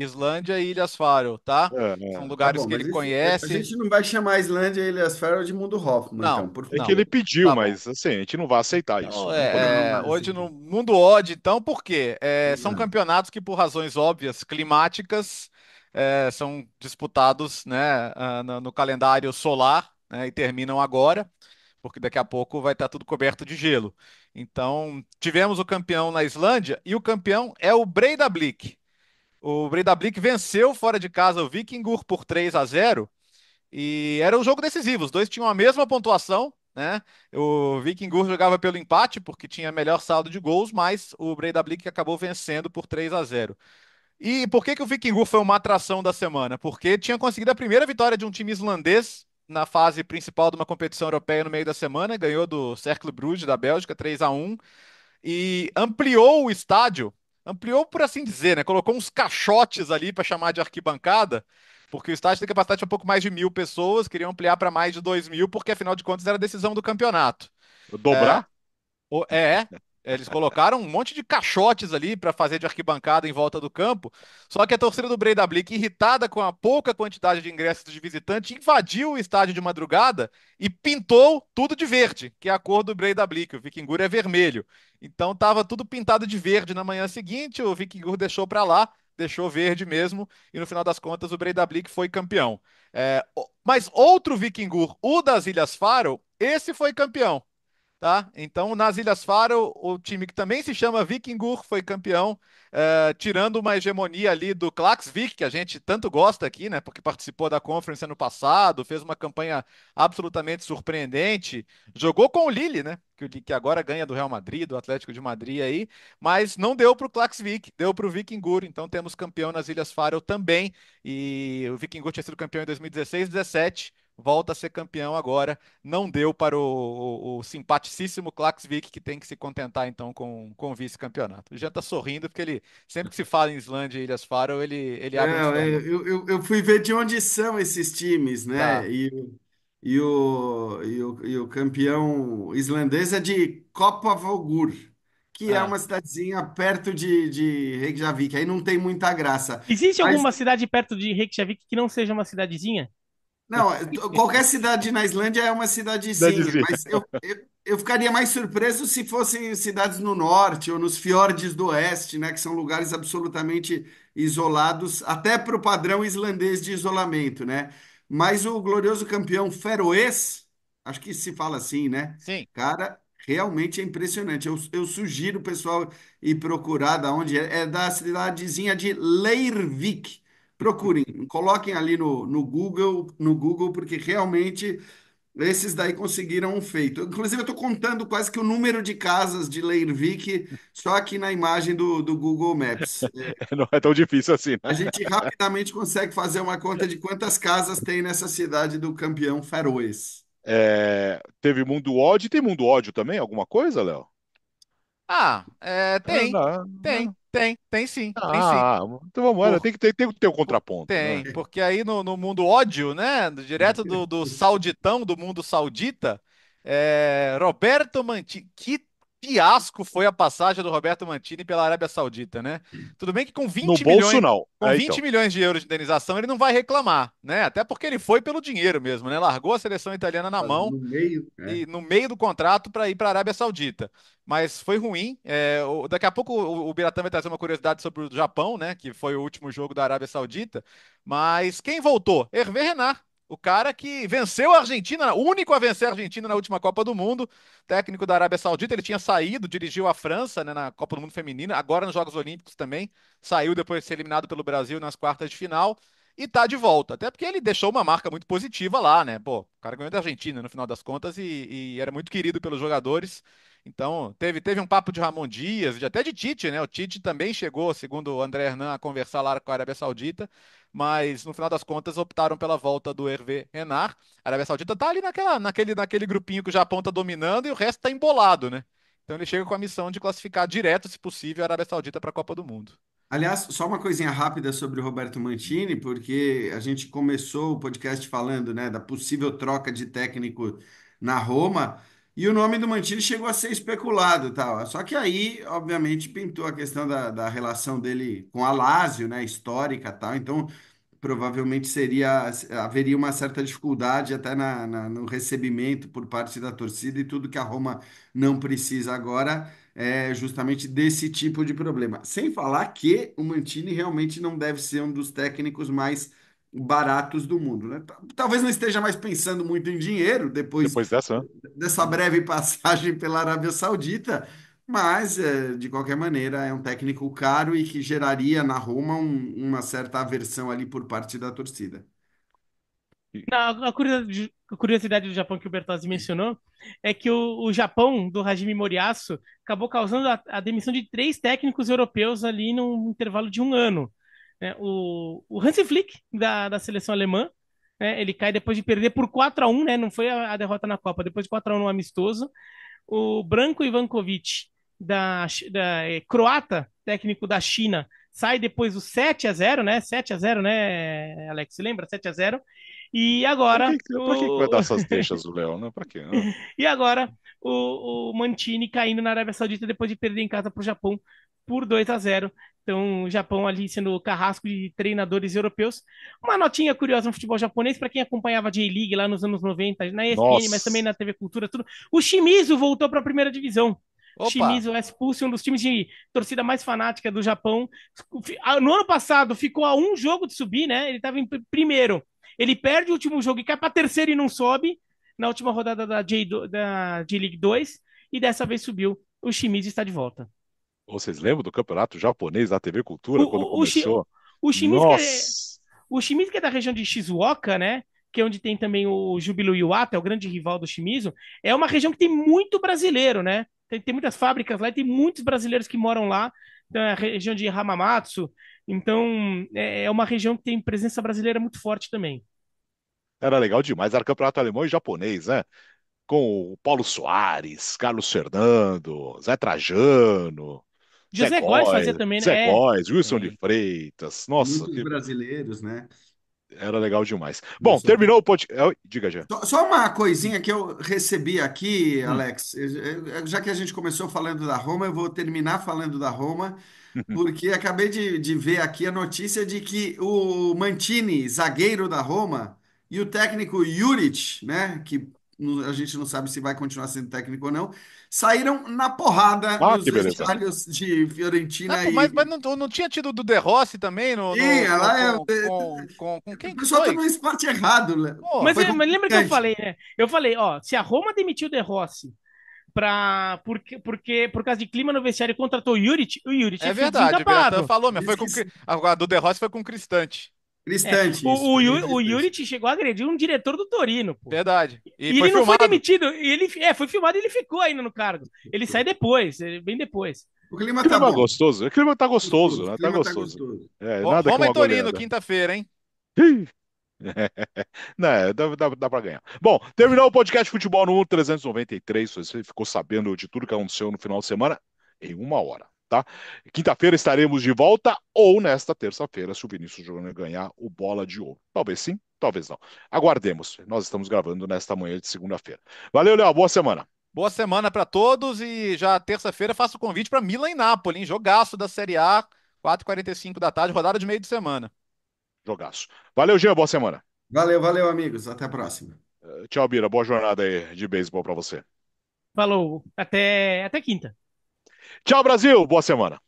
S2: Islândia e Ilhas Faro, tá? É, são tá lugares tá bom, que ele conhece. A gente não vai chamar Islândia e Ilhas Faro de mundo Hoffman, não, então, por... É não, que ele
S1: pediu, tá mas assim, a gente não vai aceitar isso.
S2: hoje assim. no mundo Odd, então, por quê? são campeonatos que, por razões óbvias, climáticas, é, são disputados né, ah, no calendário solar né, e terminam agora, porque daqui a pouco vai estar tá tudo coberto de gelo. Então, tivemos o campeão na Islândia e o campeão é o Breidablik. O Breidablik venceu fora de casa o Vikingur por 3 a 0 e era um jogo decisivo, os dois tinham a mesma pontuação, né? O Vikingur jogava pelo empate porque tinha melhor saldo de gols, mas o Breidablik acabou vencendo por 3 a 0. E por que, que o Vikingu foi uma atração da semana? Porque tinha conseguido a primeira vitória de um time islandês na fase principal de uma competição europeia no meio da semana, ganhou do Cercle Bruges da Bélgica 3 a 1 e ampliou o estádio, ampliou por assim dizer, né? Colocou uns caixotes ali para chamar de arquibancada, porque o estádio tem capacidade de um pouco mais de mil pessoas, queriam ampliar para mais de dois mil, porque afinal de contas era a decisão do campeonato. Dobrar? É, é, é. É, eles colocaram um monte de caixotes ali para fazer de arquibancada em volta do campo. Só que a torcida do Breda Blick, irritada com a pouca quantidade de ingressos de visitante, invadiu o estádio de madrugada e pintou tudo de verde, que é a cor do Breda Blick. O Vikingur é vermelho. Então estava tudo pintado de verde na manhã seguinte. O Vikingur deixou para lá, deixou verde mesmo. E no final das contas, o Breda Blick foi campeão. É... mas outro Vikingur, o das Ilhas Faro, esse foi campeão Tá? Então, nas Ilhas Faro, o time que também se chama Vikingur foi campeão, eh, tirando uma hegemonia ali do Klaxvik, que a gente tanto gosta aqui, né? Porque participou da Conference ano passado, fez uma campanha absolutamente surpreendente, jogou com o Lille, né? Que, que agora ganha do Real Madrid, do Atlético de Madrid aí, mas não deu para o Klaxvik, deu para o Vikingur. Então temos campeão nas Ilhas Faro também. E o Vikingur tinha sido campeão em 2016, 17 volta a ser campeão agora. Não deu para o, o, o simpaticíssimo Klaksvik, que tem que se contentar então com, com o vice-campeonato. O Jean tá sorrindo, porque ele sempre que se fala em Islândia e Ilhas Faro,
S3: ele, ele abre. Não, eu,
S4: eu, eu, fui ver de onde são esses times, né? Tá. E, e, o, e, o, e o campeão islandês é de Kopavogur. Que é. é uma cidadezinha perto de, de Reykjavik. Aí não tem muita graça.
S3: Existe Mas... alguma cidade perto de Reykjavik que não seja uma cidadezinha? Não, é, qualquer
S4: cidade na Islândia é uma cidadezinha, mas eu, eu, eu ficaria mais surpreso se fossem cidades no norte ou nos fiordes do oeste, né, que são lugares absolutamente isolados, até para o padrão islandês de isolamento, né? Mas o glorioso campeão feroês, acho que se fala assim, né? Sim. Cara, realmente é impressionante. Eu, eu sugiro o pessoal ir procurar da onde é, é da cidadezinha de Leirvik procurem, coloquem ali no, no Google, no Google, porque realmente esses daí conseguiram um feito. Inclusive, eu estou contando quase que o número de casas de Leirvik só aqui na imagem do, do Google Maps. [LAUGHS]
S1: Não é tão difícil assim,
S4: né? A gente rapidamente consegue fazer uma conta de quantas casas tem nessa cidade do campeão
S1: Faroes. É, teve mundo ódio, tem mundo ódio também? Alguma coisa, Léo?
S2: Ah, é, tem, ah, tem. Tem, tem sim. Ah, tem sim. Ah, então vamos lá, Por... tem que ter, tem que ter o um contraponto. Né? Tem, né? porque aí no, no, mundo ódio, né? Direto do, do [LAUGHS] sauditão, do mundo saudita, é... Roberto Mantini. Que fiasco foi a passagem do Roberto Mantini pela Arábia Saudita, né? Tudo bem que com 20 no milhões, não. com 20 é, então. milhões de euros de indenização, ele não vai reclamar, né? Até porque ele foi pelo dinheiro mesmo, né? Largou a seleção italiana na Mas mão no meio, é. e no meio do contrato para ir para a Arábia Saudita. Mas foi ruim. É, o, daqui a pouco o, o Biratã vai trazer uma curiosidade sobre o Japão, né? Que foi o último jogo da Arábia Saudita. Mas quem voltou? Hervé Renard o cara que venceu a Argentina, o único a vencer a Argentina na última Copa do Mundo, técnico da Arábia Saudita, ele tinha saído, dirigiu a França né, na Copa do Mundo Feminina, agora nos Jogos Olímpicos também, saiu depois de ser eliminado pelo Brasil nas quartas de final e tá de volta. Até porque ele deixou uma marca muito positiva lá, né? Pô, o cara ganhou da Argentina no final das contas e, e era muito querido pelos jogadores. Então, teve, teve um papo de Ramon Dias, de, até de Tite, né? O Tite também chegou, segundo o André Hernan, a conversar lá com a Arábia Saudita, mas no final das contas optaram pela volta do Hervé Renard. A Arábia Saudita tá ali naquela, naquele, naquele grupinho que o Japão tá dominando e o resto tá embolado, né? Então ele chega com a missão de classificar direto, se possível, a Arábia Saudita para a Copa do Mundo. Aliás, só uma coisinha rápida
S4: sobre o Roberto Mantini, porque a gente começou o podcast falando, né, da possível troca de técnico na Roma, e o nome do Mantini chegou a ser especulado, tal. Só que aí, obviamente, pintou a questão da, da relação dele com a Lásio, né, histórica, tal. Então, provavelmente seria haveria uma certa dificuldade até na, na, no recebimento por parte da torcida e tudo que a Roma não precisa agora é, justamente desse tipo de problema. Sem falar que o Mantini realmente não deve ser um dos técnicos mais baratos do mundo. Né? Talvez não esteja mais pensando muito em dinheiro
S1: depois, depois dessa, né?
S4: dessa breve passagem pela Arábia Saudita, mas é, de qualquer maneira é um técnico caro e que geraria na Roma um, uma certa aversão ali por parte da torcida.
S3: Não, a curiosidade do Japão que o Bertozzi mencionou é que o, o Japão, do Hajime Moriaço, acabou causando a, a, demissão de três técnicos europeus ali num intervalo de um ano. É, o, o Hansi Flick, da, da seleção alemã, é, ele cai depois de perder por 4 a 1 né? Não foi a, a derrota na Copa, depois de 4 a 1 no amistoso. O Branko Ivankovic, da, da é, croata, técnico da China, sai depois do 7 a 0 né? 7 a 0 né, Alex? Você lembra? 7 a 0 e agora. Por que, que, o... que, que
S1: vai dar essas deixas o Léo, né? Pra quê? Né?
S3: [LAUGHS] e agora o, o, Mantini caindo na Arábia Saudita depois de perder em casa para o Japão por 2 a 0 Então, o Japão ali sendo o carrasco de treinadores europeus. Uma notinha curiosa no futebol japonês, para quem acompanhava a J-League lá nos anos 90, na ESPN, Nossa. mas também na TV Cultura, tudo. O Shimizu voltou para a primeira divisão. Opa. Shimizu é expulso, um dos times de torcida mais fanática do Japão. No ano passado ficou a um jogo de subir, né? Ele estava em primeiro. Ele perde o último jogo e cai para terceiro e não sobe na última rodada da J-League da J 2 e dessa vez subiu. O Shimizu está de volta.
S1: Vocês lembram do campeonato japonês da TV Cultura o, quando o, começou?
S3: O, Shimizu é, o Shimizu que é da região de Shizuoka, né? que é onde tem também o Júbilo Iwata, é o grande rival do Shimizu, é uma região que tem muito brasileiro, né? tem, tem muitas fábricas lá e tem muitos brasileiros que moram lá, na então é região de Hamamatsu. Então, é, é uma região que tem presença brasileira muito forte também.
S1: Era legal demais, era campeonato alemão e japonês, né? Com o Paulo Soares, Carlos Fernando, Zé Trajano.
S3: José Góes fazia também, né? José
S1: Góes, Wilson é. de Freitas, nossa. Muitos que... brasileiros, né? era legal demais. Bom, terminou o podcast. É, diga já.
S4: Só uma coisinha que eu recebi aqui, hum. Alex. Hum. Já que a gente começou falando da Roma, eu vou terminar falando da Roma, [LAUGHS] porque acabei de, de ver aqui a notícia de que o Mantini, zagueiro da Roma, e o técnico Juric, né, que a gente não sabe se vai continuar sendo técnico ou não, saíram na porrada ah, nos vestiários de Fiorentina. Não, ah, e... Mas,
S2: mas não, não, tinha tido do De Rossi também? No, Sim,
S4: no, lá com, é... com, com, com quem O pessoal foi? tá no esporte errado. Pô, mas, é, mas
S3: lembra que eu falei, né? Eu falei, ó, se a Roma demitiu o De Rossi pra, porque, porque por causa de clima no vestiário contratou o Yuri, o Yuri é, é verdade, verdade, falou, mas foi com, a do De Rossi foi com o Cristante. Cristante. É, o, isso, o, o Yuri chegou a agredir um diretor do Torino, pô. Verdade. E, e ele filmado. não foi demitido. ele, é, foi filmado e ele ficou ainda no cargo. Ele sai depois, bem depois. O clima, o clima tá bom.
S1: gostoso. O clima tá gostoso. O clima né? tá, tá gostoso. Tá gostoso. É, Vamos em Torino,
S3: quinta-feira, hein?
S1: [LAUGHS] não, é, dá, dá, dá pra ganhar. Bom, terminou o podcast Futebol no 393. Você ficou sabendo de tudo que aconteceu no final de semana em uma hora. Tá? Quinta-feira estaremos de volta ou nesta terça-feira, se o Vinícius Júnior ganhar o bola de ouro. Talvez sim, talvez não. Aguardemos. Nós estamos gravando nesta manhã de segunda-feira. Valeu, Léo. Boa semana.
S2: Boa semana para todos e já terça-feira faço o convite para Milan e Napoli, em jogaço da Série A, 4h45 da tarde, rodada de meio de semana.
S1: Jogaço. Valeu, Jean. Boa semana. Valeu, valeu, amigos. Até a próxima. Eh, tchau, Bira. Boa jornada aí de beisebol para você. Falou. Até, até quinta. Tchau, Brasil. Boa semana.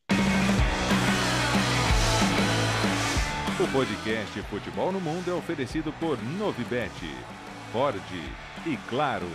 S1: O podcast Futebol no Mundo é oferecido por Novibet, Ford e Claro.